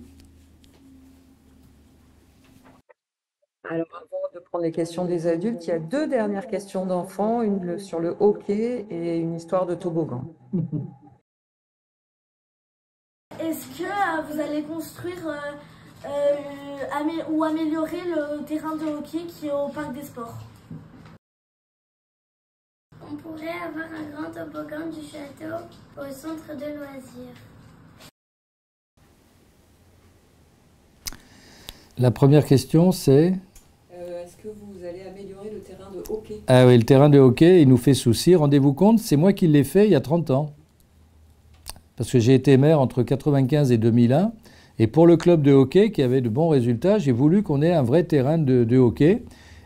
Alors, avant de prendre les questions des adultes, il y a deux dernières questions d'enfants, une sur le hockey et une histoire de toboggan. *laughs* Est-ce que euh, vous allez construire euh, euh, ou améliorer le terrain de hockey qui est au parc des sports On pourrait avoir un grand toboggan du château au centre de loisirs. La première question, c'est ah oui, le terrain de hockey, il nous fait souci. Rendez-vous compte, c'est moi qui l'ai fait il y a 30 ans. Parce que j'ai été maire entre 1995 et 2001. Et pour le club de hockey, qui avait de bons résultats, j'ai voulu qu'on ait un vrai terrain de, hockey.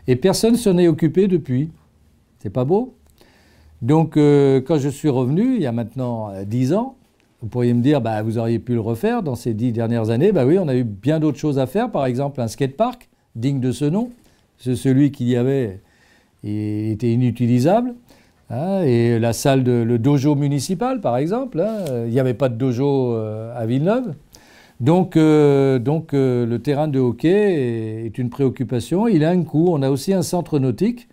Et personne s'en est occupé depuis. C'est pas beau Donc, euh, quand je suis revenu, il y a maintenant 10 euh, ans, vous pourriez me dire, bah, vous auriez pu le refaire dans ces 10 dernières années. Bah oui, on a eu bien d'autres choses à faire. Par exemple, un skatepark digne de ce nom. C'est celui qu'il y avait il était inutilisable. Hein, et la salle de le dojo municipal, par exemple, hein, il n'y avait pas de dojo euh, à Villeneuve. Donc, euh, donc euh, le terrain de hockey est, une préoccupation. Il a un coût. On a aussi un centre nautique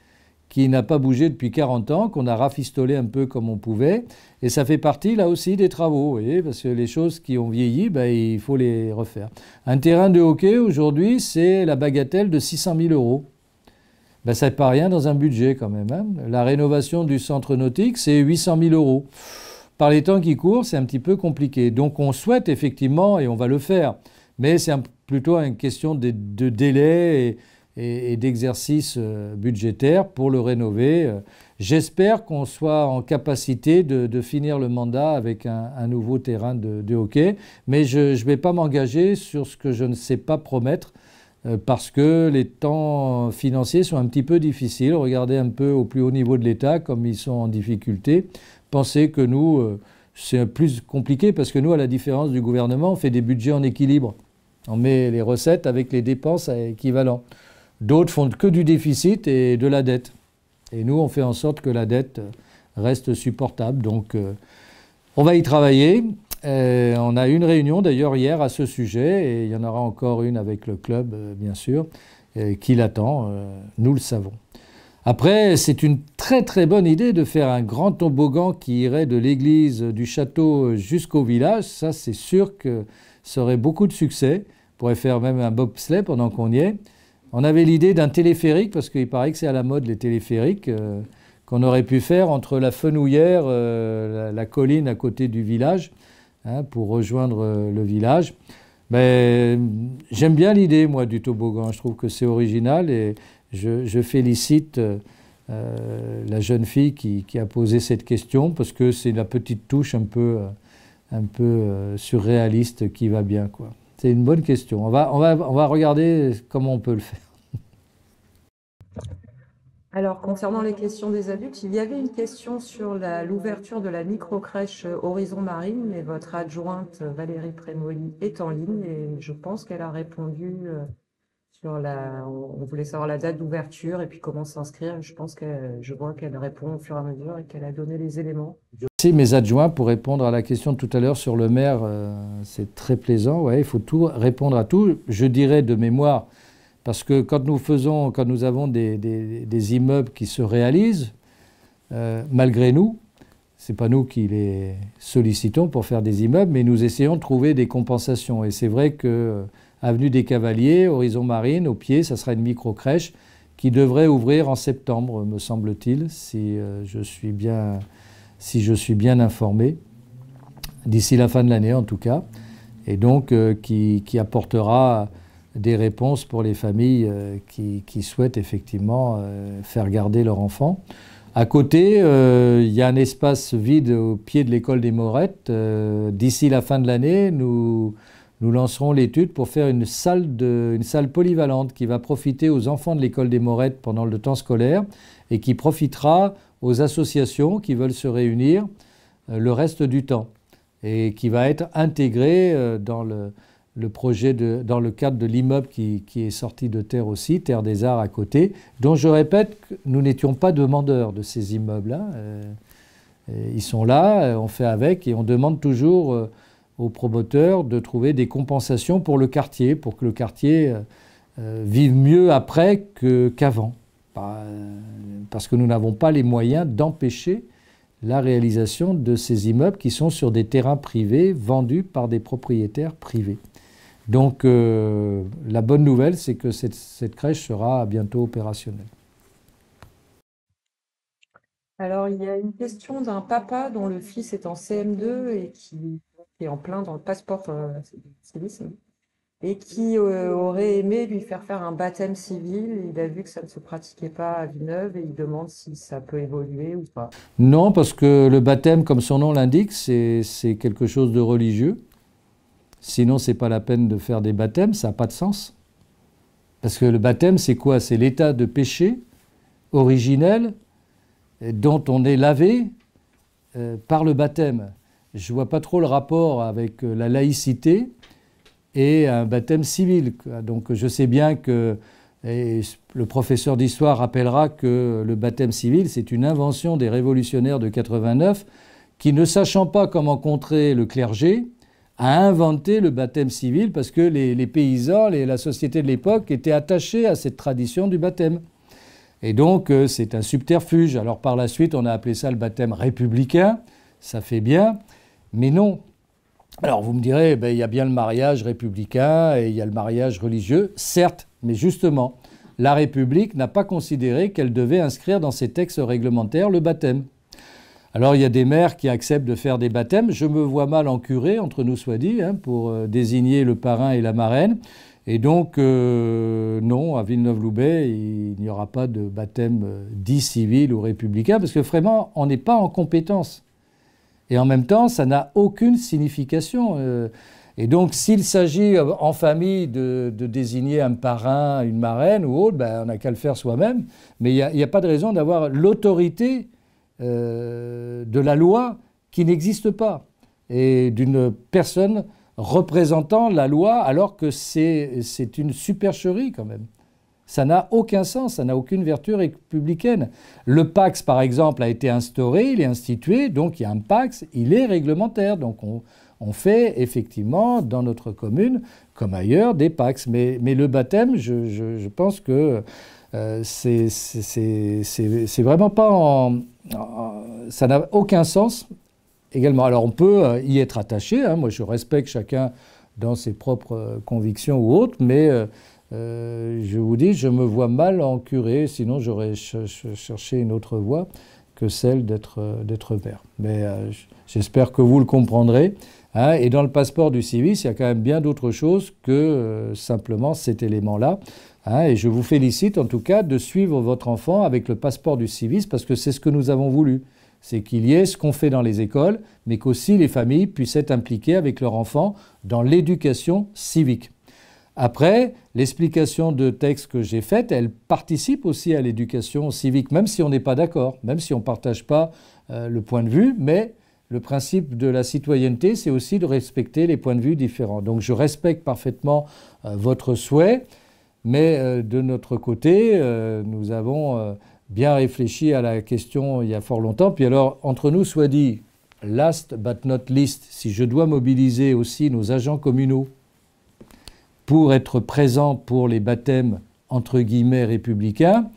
qui n'a pas bougé depuis 40 ans, qu'on a rafistolé un peu comme on pouvait. Et ça fait partie, là aussi, des travaux, vous voyez, parce que les choses qui ont vieilli, ben, il faut les refaire. Un terrain de hockey, aujourd'hui, c'est la bagatelle de 600 000 euros. Ben, ça n'est pas rien dans un budget quand même. Hein. La rénovation du centre nautique, c'est 800 000 euros. Par les temps qui courent, c'est un petit peu compliqué. Donc on souhaite effectivement, et on va le faire, mais c'est plutôt une question de, délai et, d'exercice euh, budgétaire pour le rénover. Euh, j'espère qu'on soit en capacité de, finir le mandat avec un, nouveau terrain de, de hockey, mais je ne vais pas m'engager sur ce que je ne sais pas promettre euh, parce que les temps financiers sont un petit peu difficiles. Regardez un peu au plus haut niveau de l'État comme ils sont en difficulté. Pensez que nous, euh, c'est plus compliqué parce que nous, à la différence du gouvernement, on fait des budgets en équilibre. On met les recettes avec les dépenses à équivalent. D'autres font que du déficit et de la dette. Et nous, on fait en sorte que la dette reste supportable. Donc, euh, on va y travailler. Euh, on a eu une réunion d'ailleurs hier à ce sujet et il y en aura encore une avec le club, euh, bien sûr, euh, qui l'attend, nous le savons. Après, c'est une très très bonne idée de faire un grand toboggan qui irait de l'église du château jusqu'au village. Ça, c'est sûr que ça aurait beaucoup de succès. On pourrait faire même un bobsleigh pendant qu'on y est. On avait l'idée d'un téléphérique, parce qu'il paraît que c'est à la mode les téléphériques, qu'on aurait pu faire entre la Fenouillère, la, colline à côté du village, Hein, pour rejoindre euh, le village. Mais j'aime bien l'idée, moi, du toboggan. Je trouve que c'est original et je, félicite euh, euh, la jeune fille qui, a posé cette question parce que c'est la petite touche un peu, un peu surréaliste qui va bien, C'est une bonne question. on va, on va regarder comment on peut le faire. Alors, concernant les questions des adultes, il y avait une question sur l'ouverture de la micro-crèche euh, Horizon Marine, mais votre adjointe euh, Valérie Prémoli est en ligne et je pense qu'elle a répondu euh, sur la. On voulait savoir la date d'ouverture et puis comment s'inscrire. Je pense que je vois qu'elle répond au fur et à mesure et qu'elle a donné les éléments. Merci mes adjoints pour répondre à la question de tout à l'heure sur le maire. C'est très plaisant. Ouais, il faut tout répondre à tout. Je dirais de mémoire parce que quand nous faisons, quand nous avons des, immeubles qui se réalisent, euh, malgré nous, ce n'est pas nous qui les sollicitons pour faire des immeubles, mais nous essayons de trouver des compensations. Et c'est vrai que euh, Avenue des Cavaliers, Horizon Marine, au pied, ça sera une micro-crèche qui devrait ouvrir en septembre, me semble-t-il, si, euh, je suis bien, si je suis bien informé, d'ici la fin de l'année en tout cas, et donc qui, qui, apportera des réponses pour les familles euh, qui, souhaitent effectivement euh, faire garder leur enfant. À côté, euh, il y a un espace vide au pied de l'école des Morettes. D'ici la fin de l'année, nous, nous lancerons l'étude pour faire une salle, de, une salle polyvalente qui va profiter aux enfants de l'école des Morettes pendant le temps scolaire et qui profitera aux associations qui veulent se réunir le reste du temps et qui va être intégrée dans le, le projet de, dans le cadre de l'immeuble qui, est sorti de terre aussi, Terre des Arts à côté, dont je répète que nous n'étions pas demandeurs de ces immeubles. Hein. Euh, euh, ils sont là, euh, on fait avec et on demande toujours aux promoteurs de trouver des compensations pour le quartier, pour que le quartier vive mieux après qu'avant. parce que nous n'avons pas les moyens d'empêcher la réalisation de ces immeubles qui sont sur des terrains privés vendus par des propriétaires privés. Donc euh, la bonne nouvelle, c'est que cette, crèche sera bientôt opérationnelle. Alors il y a une question d'un papa dont le fils est en CM2 et qui est en plein dans le passeport euh, et qui euh, aurait aimé lui faire faire un baptême civil. Il a vu que ça ne se pratiquait pas à Villeneuve et il demande si ça peut évoluer ou pas. Non, parce que le baptême, comme son nom l'indique, c'est quelque chose de religieux. Sinon, ce n'est pas la peine de faire des baptêmes, ça n'a pas de sens. Parce que le baptême, c'est quoi C'est l'état de péché originel dont on est lavé euh, par le baptême. Je ne vois pas trop le rapport avec euh, la laïcité et un baptême civil. Donc je sais bien que le professeur d'histoire rappellera que le baptême civil, c'est une invention des révolutionnaires de 89 qui, ne sachant pas comment contrer le clergé, a inventé le baptême civil parce que les, paysans et la société de l'époque étaient attachés à cette tradition du baptême. Et donc, euh, c'est un subterfuge. Alors, par la suite, on a appelé ça le baptême républicain. Ça fait bien. Mais non. Alors, vous me direz, eh ben, il y a bien le mariage républicain et il y a le mariage religieux. Certes, mais justement, la République n'a pas considéré qu'elle devait inscrire dans ses textes réglementaires le baptême. Alors il y a des maires qui acceptent de faire des baptêmes. Je me vois mal en curé, entre nous soit dit, hein, pour euh, désigner le parrain et la marraine. Et donc, euh, non, à Villeneuve-Loubet, il n'y aura pas de baptême euh, dit civil ou républicain, parce que vraiment, on n'est pas en compétence. Et en même temps, ça n'a aucune signification. et donc, s'il s'agit en famille de, désigner un parrain, une marraine ou autre, ben, on n'a qu'à le faire soi-même. Mais il n'y a, pas de raison d'avoir l'autorité euh, de la loi qui n'existe pas et d'une personne représentant la loi alors que c'est une supercherie quand même. Ça n'a aucun sens, ça n'a aucune vertu républicaine. Le Pax, par exemple, a été instauré, il est institué, donc il y a un Pax, il est réglementaire. Donc on, fait effectivement dans notre commune, comme ailleurs, des Pax. Mais, mais le baptême, je, pense que euh, c'est c'est vraiment pas en, ça n'a aucun sens également. Alors on peut euh, y être attaché, hein. moi je respecte chacun dans ses propres euh, convictions ou autres, mais euh, je vous dis, je me vois mal en curé, sinon j'aurais cherché une autre voie que celle d'être vert. Mais j'espère que vous le comprendrez. Hein. Et dans le passeport du civis, il y a quand même bien d'autres choses que simplement cet élément-là. Hein, et je vous félicite en tout cas de suivre votre enfant avec le passeport du civisme parce que c'est ce que nous avons voulu. C'est qu'il y ait ce qu'on fait dans les écoles, mais qu'aussi les familles puissent être impliquées avec leur enfant dans l'éducation civique. Après, l'explication de texte que j'ai faite, elle participe aussi à l'éducation civique, même si on n'est pas d'accord, même si on ne partage pas euh, le point de vue, mais le principe de la citoyenneté, c'est aussi de respecter les points de vue différents. Donc je respecte parfaitement euh, votre souhait. Mais euh, de notre côté, euh, nous avons euh, bien réfléchi à la question il y a fort longtemps. Puis alors, entre nous, soit dit, last but not least, si je dois mobiliser aussi nos agents communaux pour être présents pour les baptêmes entre guillemets républicains,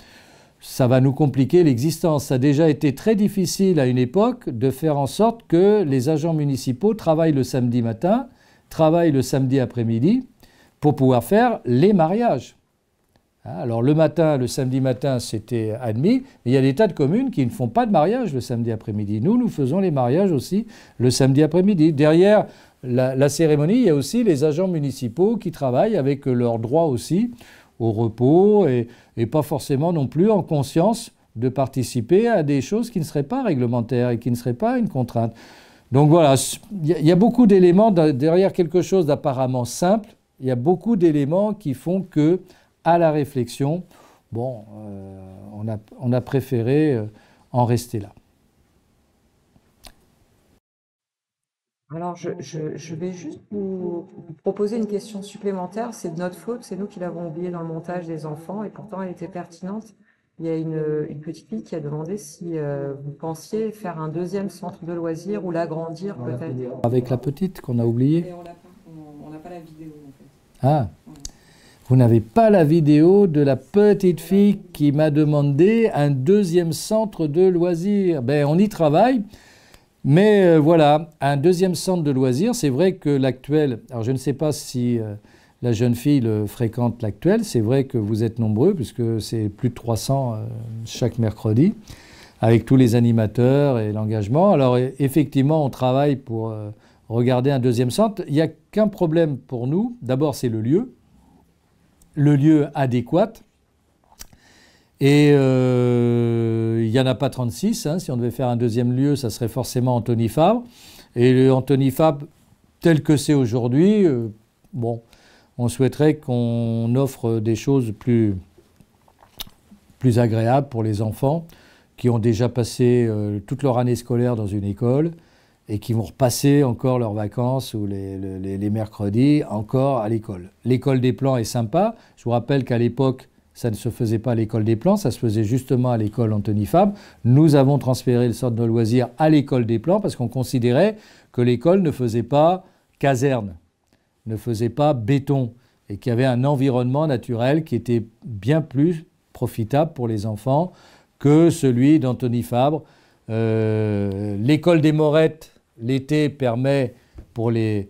ça va nous compliquer l'existence. Ça a déjà été très difficile à une époque de faire en sorte que les agents municipaux travaillent le samedi matin, travaillent le samedi après-midi, pour pouvoir faire les mariages. Ah, alors le matin, le samedi matin, c'était admis, il y a des tas de communes qui ne font pas de mariage le samedi après-midi. Nous, nous faisons les mariages aussi le samedi après-midi. Derrière la, cérémonie, il y a aussi les agents municipaux qui travaillent avec leurs droits aussi au repos et, pas forcément non plus en conscience de participer à des choses qui ne seraient pas réglementaires et qui ne seraient pas une contrainte. Donc voilà, il y a beaucoup d'éléments derrière quelque chose d'apparemment simple il y a beaucoup d'éléments qui font que, à la réflexion, bon, euh, on, a, on, a, préféré euh, en rester là. Alors, je, vais juste vous proposer une question supplémentaire. C'est de notre faute, c'est nous qui l'avons oubliée dans le montage des enfants, et pourtant elle était pertinente. Il y a une, petite fille qui a demandé si euh, vous pensiez faire un deuxième centre de loisirs ou l'agrandir peut-être. Avec la petite qu'on a oubliée. on n'a pas la vidéo. Ah. Vous n'avez pas la vidéo de la petite fille qui m'a demandé un deuxième centre de loisirs. Ben, on y travaille. Mais euh, voilà, un deuxième centre de loisirs, c'est vrai que l'actuel, alors je ne sais pas si euh, la jeune fille fréquente l'actuel, c'est vrai que vous êtes nombreux, puisque c'est plus de 300 euh, chaque mercredi, avec tous les animateurs et l'engagement. Alors e-, effectivement, on travaille pour Regardez un deuxième centre. Il n'y a qu'un problème pour nous. D'abord, c'est le lieu, le lieu adéquat. Et euh, il n'y en a pas 36. Hein. Si on devait faire un deuxième lieu, ça serait forcément Anthony Fabre. Et Anthony Fabre, tel que c'est aujourd'hui, euh, bon, on souhaiterait qu'on offre des choses plus, plus agréables pour les enfants qui ont déjà passé euh, toute leur année scolaire dans une école, et qui vont repasser encore leurs vacances ou les, mercredis encore à l'école. L'école des plans est sympa. Je vous rappelle qu'à l'époque, ça ne se faisait pas à l'école des plans, ça se faisait justement à l'école Anthony Fabre. Nous avons transféré le sort de loisirs à l'école des plans parce qu'on considérait que l'école ne faisait pas caserne, ne faisait pas béton et qu'il y avait un environnement naturel qui était bien plus profitable pour les enfants que celui d'Anthony Fabre. Euh, l'école des Morettes, L'été permet pour les,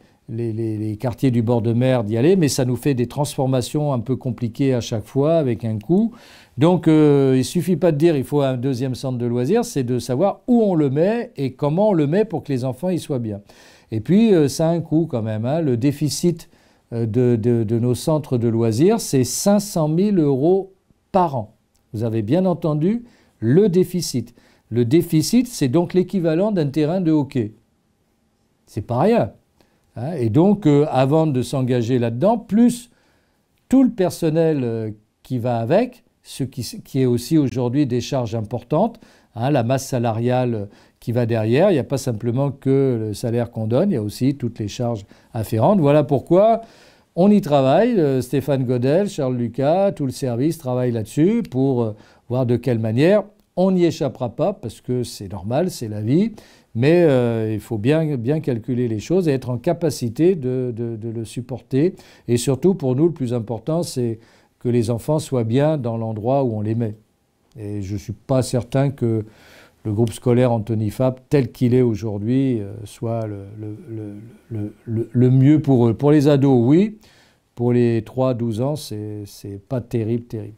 quartiers du bord de mer d'y aller, mais ça nous fait des transformations un peu compliquées à chaque fois avec un coût. Donc euh, il ne suffit pas de dire il faut un deuxième centre de loisirs, c'est de savoir où on le met et comment on le met pour que les enfants y soient bien. Et puis euh, ça a un coût quand même. Hein. le déficit euh, de nos centres de loisirs, c'est 500 000 euros par an. Vous avez bien entendu le déficit. Le déficit, c'est donc l'équivalent d'un terrain de hockey c'est pas rien. Hein. Et donc, euh, avant de s'engager là-dedans, plus tout le personnel euh, qui va avec, ce qui, est aussi aujourd'hui des charges importantes, hein, la masse salariale euh, qui va derrière. Il n'y a pas simplement que le salaire qu'on donne, il y a aussi toutes les charges afférentes. Voilà pourquoi on y travaille. Stéphane Godel, Charles Lucas, tout le service travaille là-dessus pour voir de quelle manière on n'y échappera pas parce que c'est normal, c'est la vie, mais euh, il faut bien, calculer les choses et être en capacité de, le supporter. Et surtout, pour nous, le plus important, c'est que les enfants soient bien dans l'endroit où on les met. Et je ne suis pas certain que le groupe scolaire Anthony Fab, tel qu'il est aujourd'hui, euh, soit le, le, mieux pour eux. Pour les ados, oui. Pour les 3-12 ans, c'est pas terrible, terrible.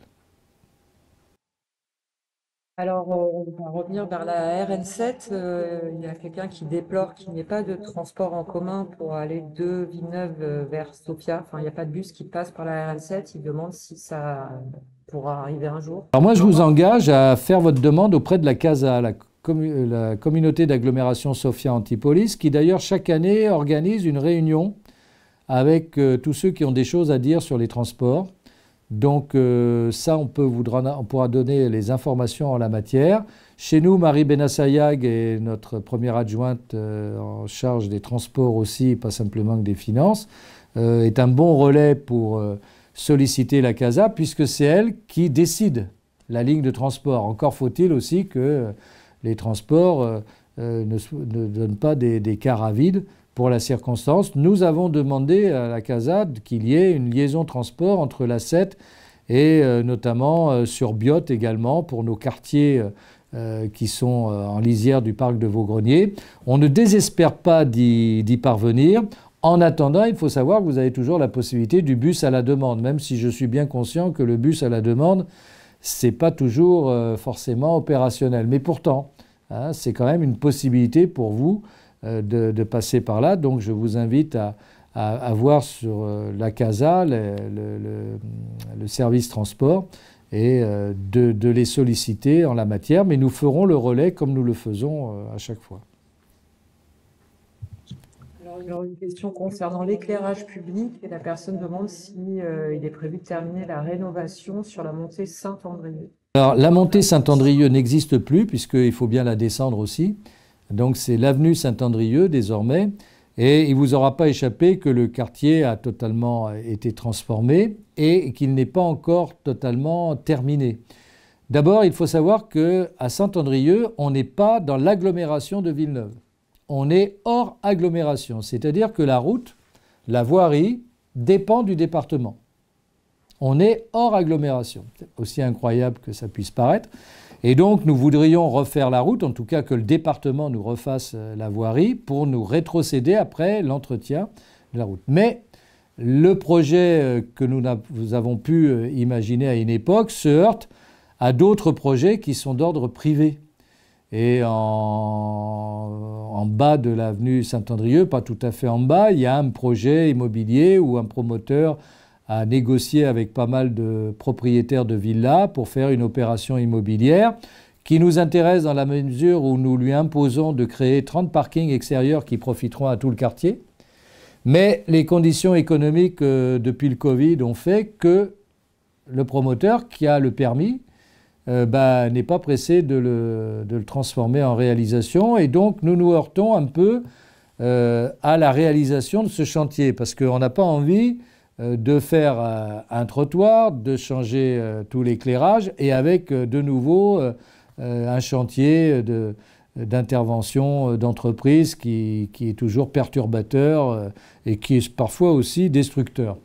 Alors, on va revenir vers la RN7. Euh, il y a quelqu'un qui déplore qu'il n'y ait pas de transport en commun pour aller de Villeneuve euh, vers Sofia. Enfin, il n'y a pas de bus qui passe par la RN7. Il demande si ça pourra arriver un jour. Alors moi, je vous engage à faire votre demande auprès de la CASA, la, communauté d'agglomération Sofia Antipolis, qui d'ailleurs chaque année organise une réunion avec euh, tous ceux qui ont des choses à dire sur les transports. Donc euh, ça, on, peut, pourra donner les informations en la matière. Chez nous, Marie Benassayag est notre première adjointe euh, en charge des transports aussi, pas simplement que des finances, euh, est un bon relais pour solliciter la CASA, puisque c'est elle qui décide la ligne de transport. Encore faut-il aussi que les transports ne, donnent pas des, caravides pour la circonstance, nous avons demandé à la CASAD qu'il y ait une liaison transport entre la 7 et euh, notamment euh, sur Biote également pour nos quartiers euh, qui sont en lisière du parc de Vaugrenier. On ne désespère pas d'y parvenir. En attendant, il faut savoir que vous avez toujours la possibilité du bus à la demande, même si je suis bien conscient que le bus à la demande, n'est pas toujours forcément opérationnel. Mais pourtant, hein, c'est quand même une possibilité pour vous euh, de, passer par là. Donc je vous invite à, voir sur euh, la CASA, le, service transport, et euh, de, les solliciter en la matière, mais nous ferons le relais comme nous le faisons à chaque fois. Alors une question concernant l'éclairage public et la personne demande si il est prévu de terminer la rénovation sur la montée saint andré Alors la montée Saint-Andrieux n'existe plus puisqu'il faut bien la descendre aussi. Donc c'est l'avenue saint andrieu désormais. Et il ne vous aura pas échappé que le quartier a totalement euh, été transformé et qu'il n'est pas encore totalement terminé. D'abord, il faut savoir que à saint andrieu on n'est pas dans l'agglomération de Villeneuve. On est hors agglomération, c'est-à-dire que la route, la voirie dépend du département. On est hors agglomération, aussi incroyable que ça puisse paraître. Et donc, nous voudrions refaire la route, en tout cas que le département nous refasse euh, la voirie pour nous rétrocéder après l'entretien de la route. Mais le projet euh, que nous avons pu euh, imaginer à une époque se heurte à d'autres projets qui sont d'ordre privé. Et en, bas de l'avenue Saint-Andrieux, pas tout à fait en bas, il y a un projet immobilier où un promoteur à négocier avec pas mal de propriétaires de villas pour faire une opération immobilière qui nous intéresse dans la mesure où nous lui imposons de créer 30 parkings extérieurs qui profiteront à tout le quartier. Mais les conditions économiques euh, depuis le Covid ont fait que le promoteur qui a le permis euh, bah, n'est pas pressé de le, transformer en réalisation. Et donc nous nous heurtons un peu euh, à la réalisation de ce chantier parce qu'on n'a pas envie euh, de faire euh, un trottoir, de changer euh, tout l'éclairage et avec de nouveau un chantier d'intervention d'entreprise qui, qui, est toujours perturbateur et qui est parfois aussi destructeur.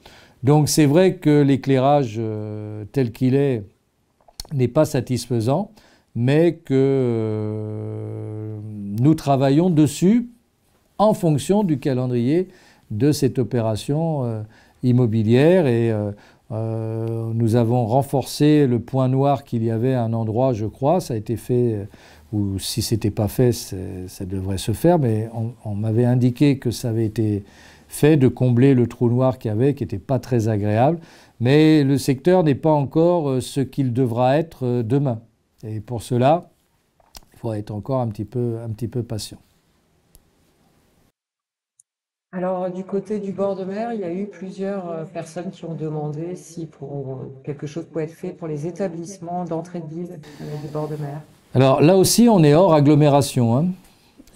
Donc c'est vrai que l'éclairage tel qu'il est n'est pas satisfaisant, mais que nous travaillons dessus en fonction du calendrier de cette opération immobilière et euh, euh, nous avons renforcé le point noir qu'il y avait à un endroit, je crois. Ça a été fait, euh, ou si ce n'était pas fait, ça devrait se faire, mais on, m'avait indiqué que ça avait été fait de combler le trou noir qu'il y avait, qui n'était pas très agréable. Mais le secteur n'est pas encore ce qu'il devra être demain. Et pour cela, il faut être encore un petit peu, un petit peu patient. Alors, du côté du bord de mer, il y a eu plusieurs euh, personnes qui ont demandé si pour, quelque chose pouvait être fait pour les établissements d'entrée de ville euh, du bord de mer. Alors là aussi, on est hors agglomération. Hein.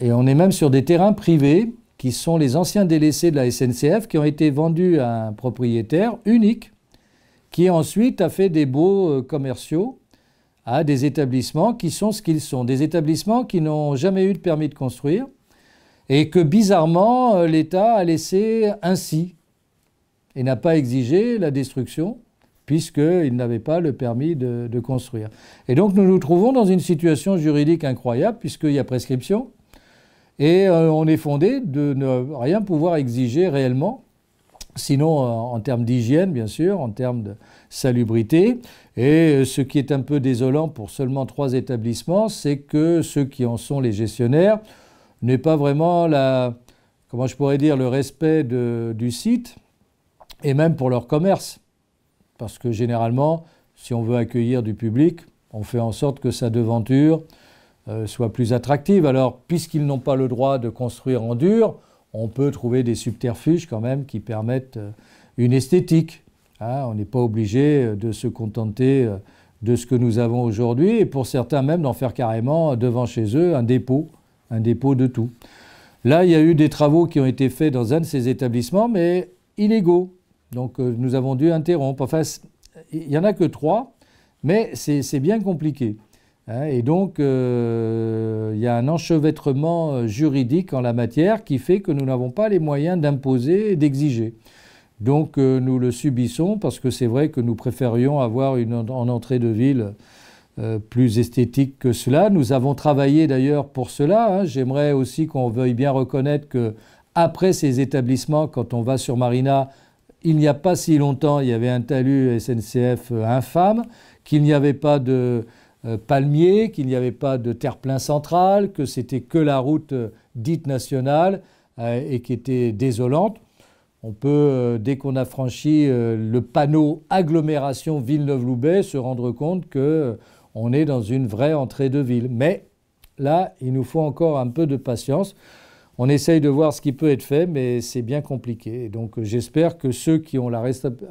et on est même sur des terrains privés qui sont les anciens délaissés de la SNCF qui ont été vendus à un propriétaire unique qui ensuite a fait des baux euh, commerciaux à des établissements qui sont ce qu'ils sont. Des établissements qui n'ont jamais eu de permis de construire, et que bizarrement, euh, l'État a laissé ainsi et n'a pas exigé la destruction puisqu'il n'avait pas le permis de, construire. Et donc nous nous trouvons dans une situation juridique incroyable puisqu'il y a prescription et euh, on est fondé de ne rien pouvoir exiger réellement, sinon euh, en termes d'hygiène bien sûr, en termes de salubrité. Et ce qui est un peu désolant pour seulement trois établissements, c'est que ceux qui en sont les gestionnaires n'est pas vraiment la, comment je pourrais dire, le respect du site et même pour leur commerce. Parce que généralement, si on veut accueillir du public, on fait en sorte que sa devanture euh, soit plus attractive. Alors, puisqu'ils n'ont pas le droit de construire en dur, on peut trouver des subterfuges quand même qui permettent euh, une esthétique. Hein. on n'est pas obligé euh, de se contenter de ce que nous avons aujourd'hui et pour certains même d'en faire carrément devant chez eux un dépôt un dépôt de tout. Là, il y a eu des travaux qui ont été faits dans un de ces établissements, mais illégaux. Donc euh, nous avons dû interrompre. Enfin, il n'y en a que trois, mais c'est bien compliqué. Hein, et donc, euh, il y a un enchevêtrement euh, juridique en la matière qui fait que nous n'avons pas les moyens d'imposer et d'exiger. Donc, nous le subissons parce que c'est vrai que nous préférions avoir une, en entrée de ville euh, plus esthétique que cela. Nous avons travaillé d'ailleurs pour cela. Hein. J'aimerais aussi qu'on veuille bien reconnaître que après ces établissements, quand on va sur Marina, il n'y a pas si longtemps, il y avait un talus SNCF euh, infâme, qu'il n'y avait pas de euh, palmiers, qu'il n'y avait pas de terre-plein central, que c'était que la route dite nationale et qui était désolante. On peut, dès qu'on a franchi le panneau agglomération Villeneuve-Loubet, se rendre compte que on est dans une vraie entrée de ville. Mais là, il nous faut encore un peu de patience. On essaye de voir ce qui peut être fait, mais c'est bien compliqué. donc j'espère que ceux qui ont la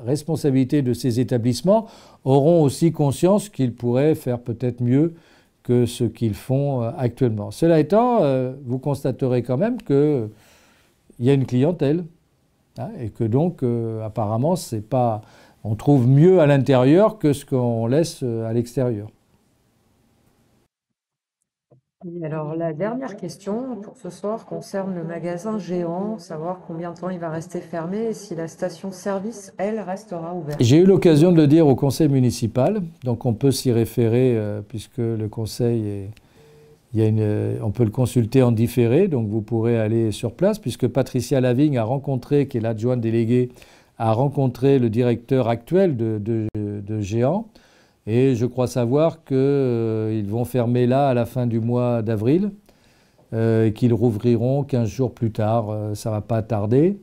responsabilité de ces établissements auront aussi conscience qu'ils pourraient faire peut-être mieux que ce qu'ils font euh, actuellement. Cela étant, euh, vous constaterez quand même qu'il y a une clientèle hein, et que donc euh, apparemment pas, on trouve mieux à l'intérieur que ce qu'on laisse à l'extérieur alors, la dernière question pour ce soir concerne le magasin géant, savoir combien de temps il va rester fermé et si la station-service, elle, restera ouverte. J'ai eu l'occasion de le dire au conseil municipal, donc on peut s'y référer euh, puisque le conseil euh, on peut le consulter en différé, donc vous pourrez aller sur place, puisque Patricia Lavigne a rencontré, qui est l'adjointe déléguée, a rencontré le directeur actuel de Géant, et je crois savoir qu'ils euh, vont fermer là à la fin du mois d'avril euh, et qu'ils rouvriront 15 jours plus tard. Euh, ça ne va pas tarder.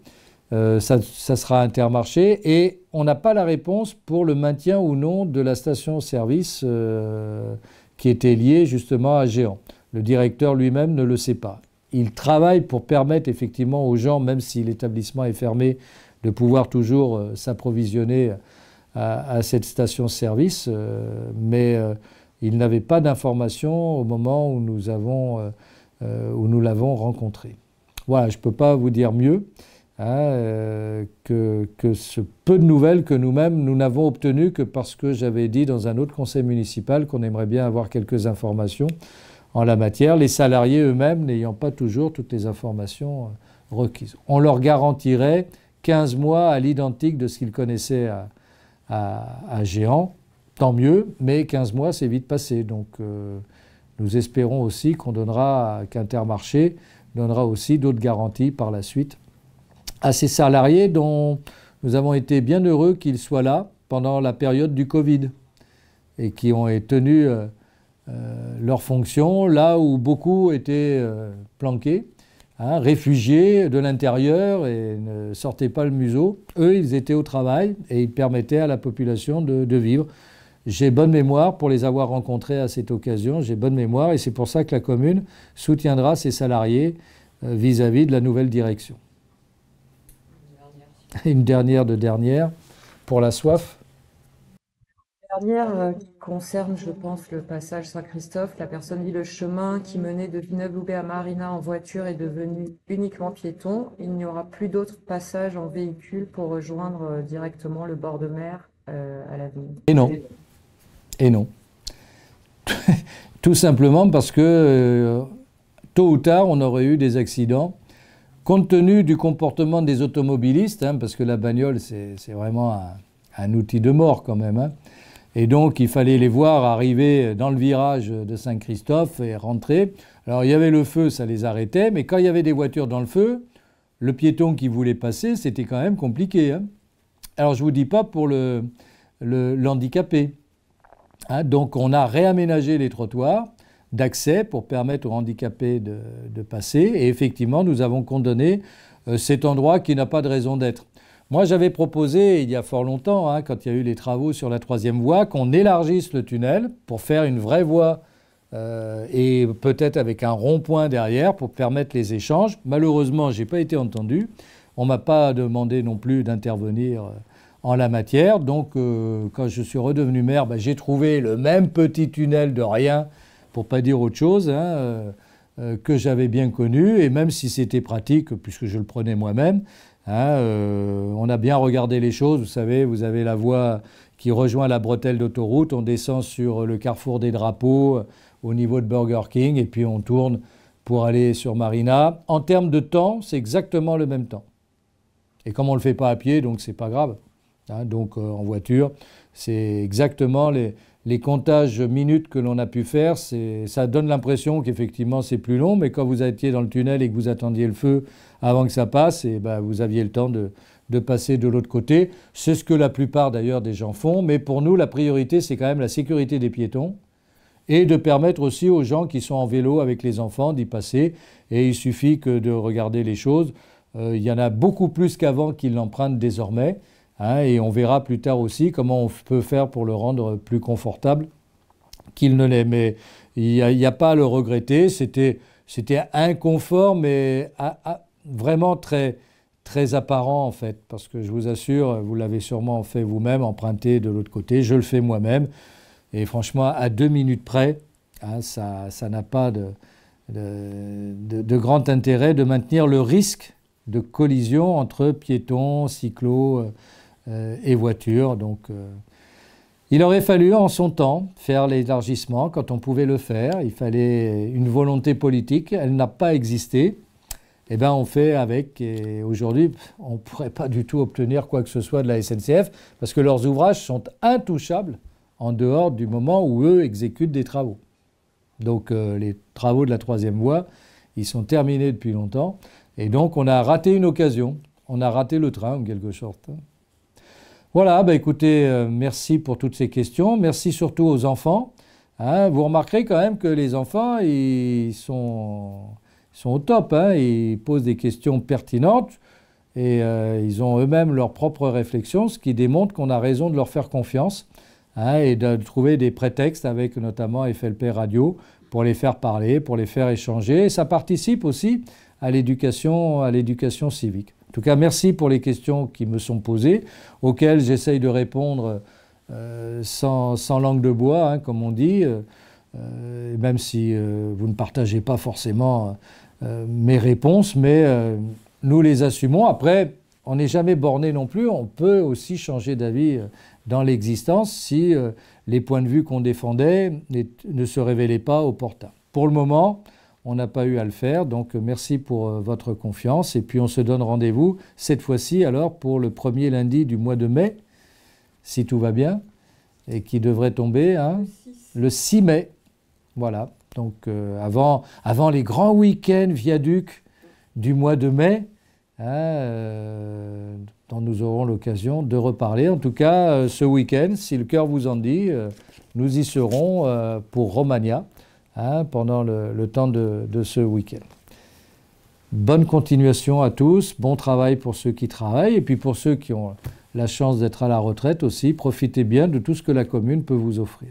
ça, ça sera intermarché. Et on n'a pas la réponse pour le maintien ou non de la station-service qui était liée justement à Géant. Le directeur lui-même ne le sait pas. Il travaille pour permettre effectivement aux gens, même si l'établissement est fermé, de pouvoir toujours s'approvisionner à, cette station-service, euh, mais euh, il n'avait pas d'informations au moment où nous avons euh, où nous l'avons rencontré. Voilà, je ne peux pas vous dire mieux hein, que, que, ce peu de nouvelles que nous-mêmes, nous n'avons obtenues que parce que j'avais dit dans un autre conseil municipal qu'on aimerait bien avoir quelques informations en la matière, les salariés eux-mêmes n'ayant pas toujours toutes les informations requises. On leur garantirait 15 mois à l'identique de ce qu'ils connaissaient à, à, Géant, tant mieux, mais 15 mois, c'est vite passé. Donc euh, nous espérons aussi qu'on donnera, qu'Intermarché donnera aussi d'autres garanties par la suite à ces salariés dont nous avons été bien heureux qu'ils soient là pendant la période du Covid et qui ont tenu euh, euh, leur fonction là où beaucoup étaient planqués Hein, réfugiés de l'intérieur et ne sortaient pas le museau. Eux, ils étaient au travail et ils permettaient à la population de, vivre. J'ai bonne mémoire pour les avoir rencontrés à cette occasion, j'ai bonne mémoire et c'est pour ça que la commune soutiendra ses salariés vis à -vis de la nouvelle direction. Une dernière de dernière pour la soif dernière euh, qui concerne, je pense, le passage Saint-Christophe. La personne dit le chemin qui menait de villeneuve à Marina en voiture est devenu uniquement piéton. Il n'y aura plus d'autres passages en véhicule pour rejoindre euh, directement le bord de mer euh, à la ville. Et non. Et non. *laughs* Tout simplement parce que tôt ou tard, on aurait eu des accidents. Compte tenu du comportement des automobilistes, hein, parce que la bagnole, c'est vraiment un, un outil de mort quand même. Hein, et donc, il fallait les voir arriver dans le virage de Saint-Christophe et rentrer. Alors, il y avait le feu, ça les arrêtait, mais quand il y avait des voitures dans le feu, le piéton qui voulait passer, c'était quand même compliqué. Hein. Alors, je ne vous dis pas pour le, l'handicapé. Hein. donc, on a réaménagé les trottoirs d'accès pour permettre aux handicapés de passer. Et effectivement, nous avons condamné euh, cet endroit qui n'a pas de raison d'être. Moi, j'avais proposé, il y a fort longtemps, hein, quand il y a eu les travaux sur la troisième voie, qu'on élargisse le tunnel pour faire une vraie voie euh, et peut-être avec un rond-point derrière pour permettre les échanges. Malheureusement, je n'ai pas été entendu. On ne m'a pas demandé non plus d'intervenir euh, en la matière. Donc, euh, quand je suis redevenu maire, bah, j'ai trouvé le même petit tunnel de rien, pour pas dire autre chose, hein, que j'avais bien connu. Et même si c'était pratique, puisque je le prenais moi-même, Hein, euh, on a bien regardé les choses, vous savez, vous avez la voie qui rejoint la bretelle d'autoroute, on descend sur le carrefour des drapeaux euh, au niveau de Burger King et puis on tourne pour aller sur Marina. En termes de temps, c'est exactement le même temps. Et comme on ne le fait pas à pied, donc c'est pas grave. Hein, donc euh, en voiture, c'est exactement les, comptages minutes que l'on a pu faire. Ça donne l'impression qu'effectivement c'est plus long, mais quand vous étiez dans le tunnel et que vous attendiez le feu avant que ça passe, et eh ben, vous aviez le temps de, de passer de l'autre côté. C'est ce que la plupart d'ailleurs des gens font, mais pour nous, la priorité, c'est quand même la sécurité des piétons et de permettre aussi aux gens qui sont en vélo avec les enfants d'y passer. Et il suffit que de regarder les choses. Euh, il y en a beaucoup plus qu'avant qui l'empruntent désormais. Hein, et on verra plus tard aussi comment on peut faire pour le rendre plus confortable qu'il ne l'est. Mais il n'y a, pas à le regretter. C'était inconfort, mais à, vraiment très, très apparent en fait, parce que je vous assure, vous l'avez sûrement fait vous-même, emprunté de l'autre côté, je le fais moi-même, et franchement, à deux minutes près, hein, ça n'a pas de, de, grand intérêt de maintenir le risque de collision entre piétons, cyclos euh, euh, et voitures. Donc, euh, il aurait fallu en son temps faire l'élargissement quand on pouvait le faire. Il fallait une volonté politique. Elle n'a pas existé eh ben on fait avec. Et aujourd'hui, on ne pourrait pas du tout obtenir quoi que ce soit de la SNCF parce que leurs ouvrages sont intouchables en dehors du moment où eux exécutent des travaux. Donc euh, les travaux de la troisième voie, ils sont terminés depuis longtemps. Et donc on a raté une occasion. On a raté le train en quelque sorte. Voilà, bah, écoutez, euh, merci pour toutes ces questions. Merci surtout aux enfants. Hein. vous remarquerez quand même que les enfants, ils sont sont au top, hein, ils posent des questions pertinentes et euh, ils ont eux-mêmes leurs propres réflexions, ce qui démontre qu'on a raison de leur faire confiance hein, et de trouver des prétextes avec notamment FLP Radio pour les faire parler, pour les faire échanger. ça participe aussi à l'éducation, à l'éducation civique. En tout cas, merci pour les questions qui me sont posées, auxquelles j'essaye de répondre euh, sans, langue de bois, hein, comme on dit, euh, même si vous ne partagez pas forcément euh, mes réponses, mais euh, nous les assumons. Après, on n'est jamais borné non plus. On peut aussi changer d'avis euh, dans l'existence si les points de vue qu'on défendait ne se révélaient pas opportuns. Pour le moment, on n'a pas eu à le faire, donc merci pour votre confiance. Et puis on se donne rendez-vous cette fois-ci alors pour le premier lundi du mois de mai, si tout va bien, et qui devrait tomber hein, le 6 mai. Voilà. Donc euh, avant, avant les grands week-ends viaducs du mois de mai, hein, euh, dont nous aurons l'occasion de reparler. En tout cas, euh, ce week-end, si le cœur vous en dit, nous y serons pour Romagna hein, pendant le, temps de ce week-end. Bonne continuation à tous, bon travail pour ceux qui travaillent et puis pour ceux qui ont la chance d'être à la retraite aussi, profitez bien de tout ce que la commune peut vous offrir.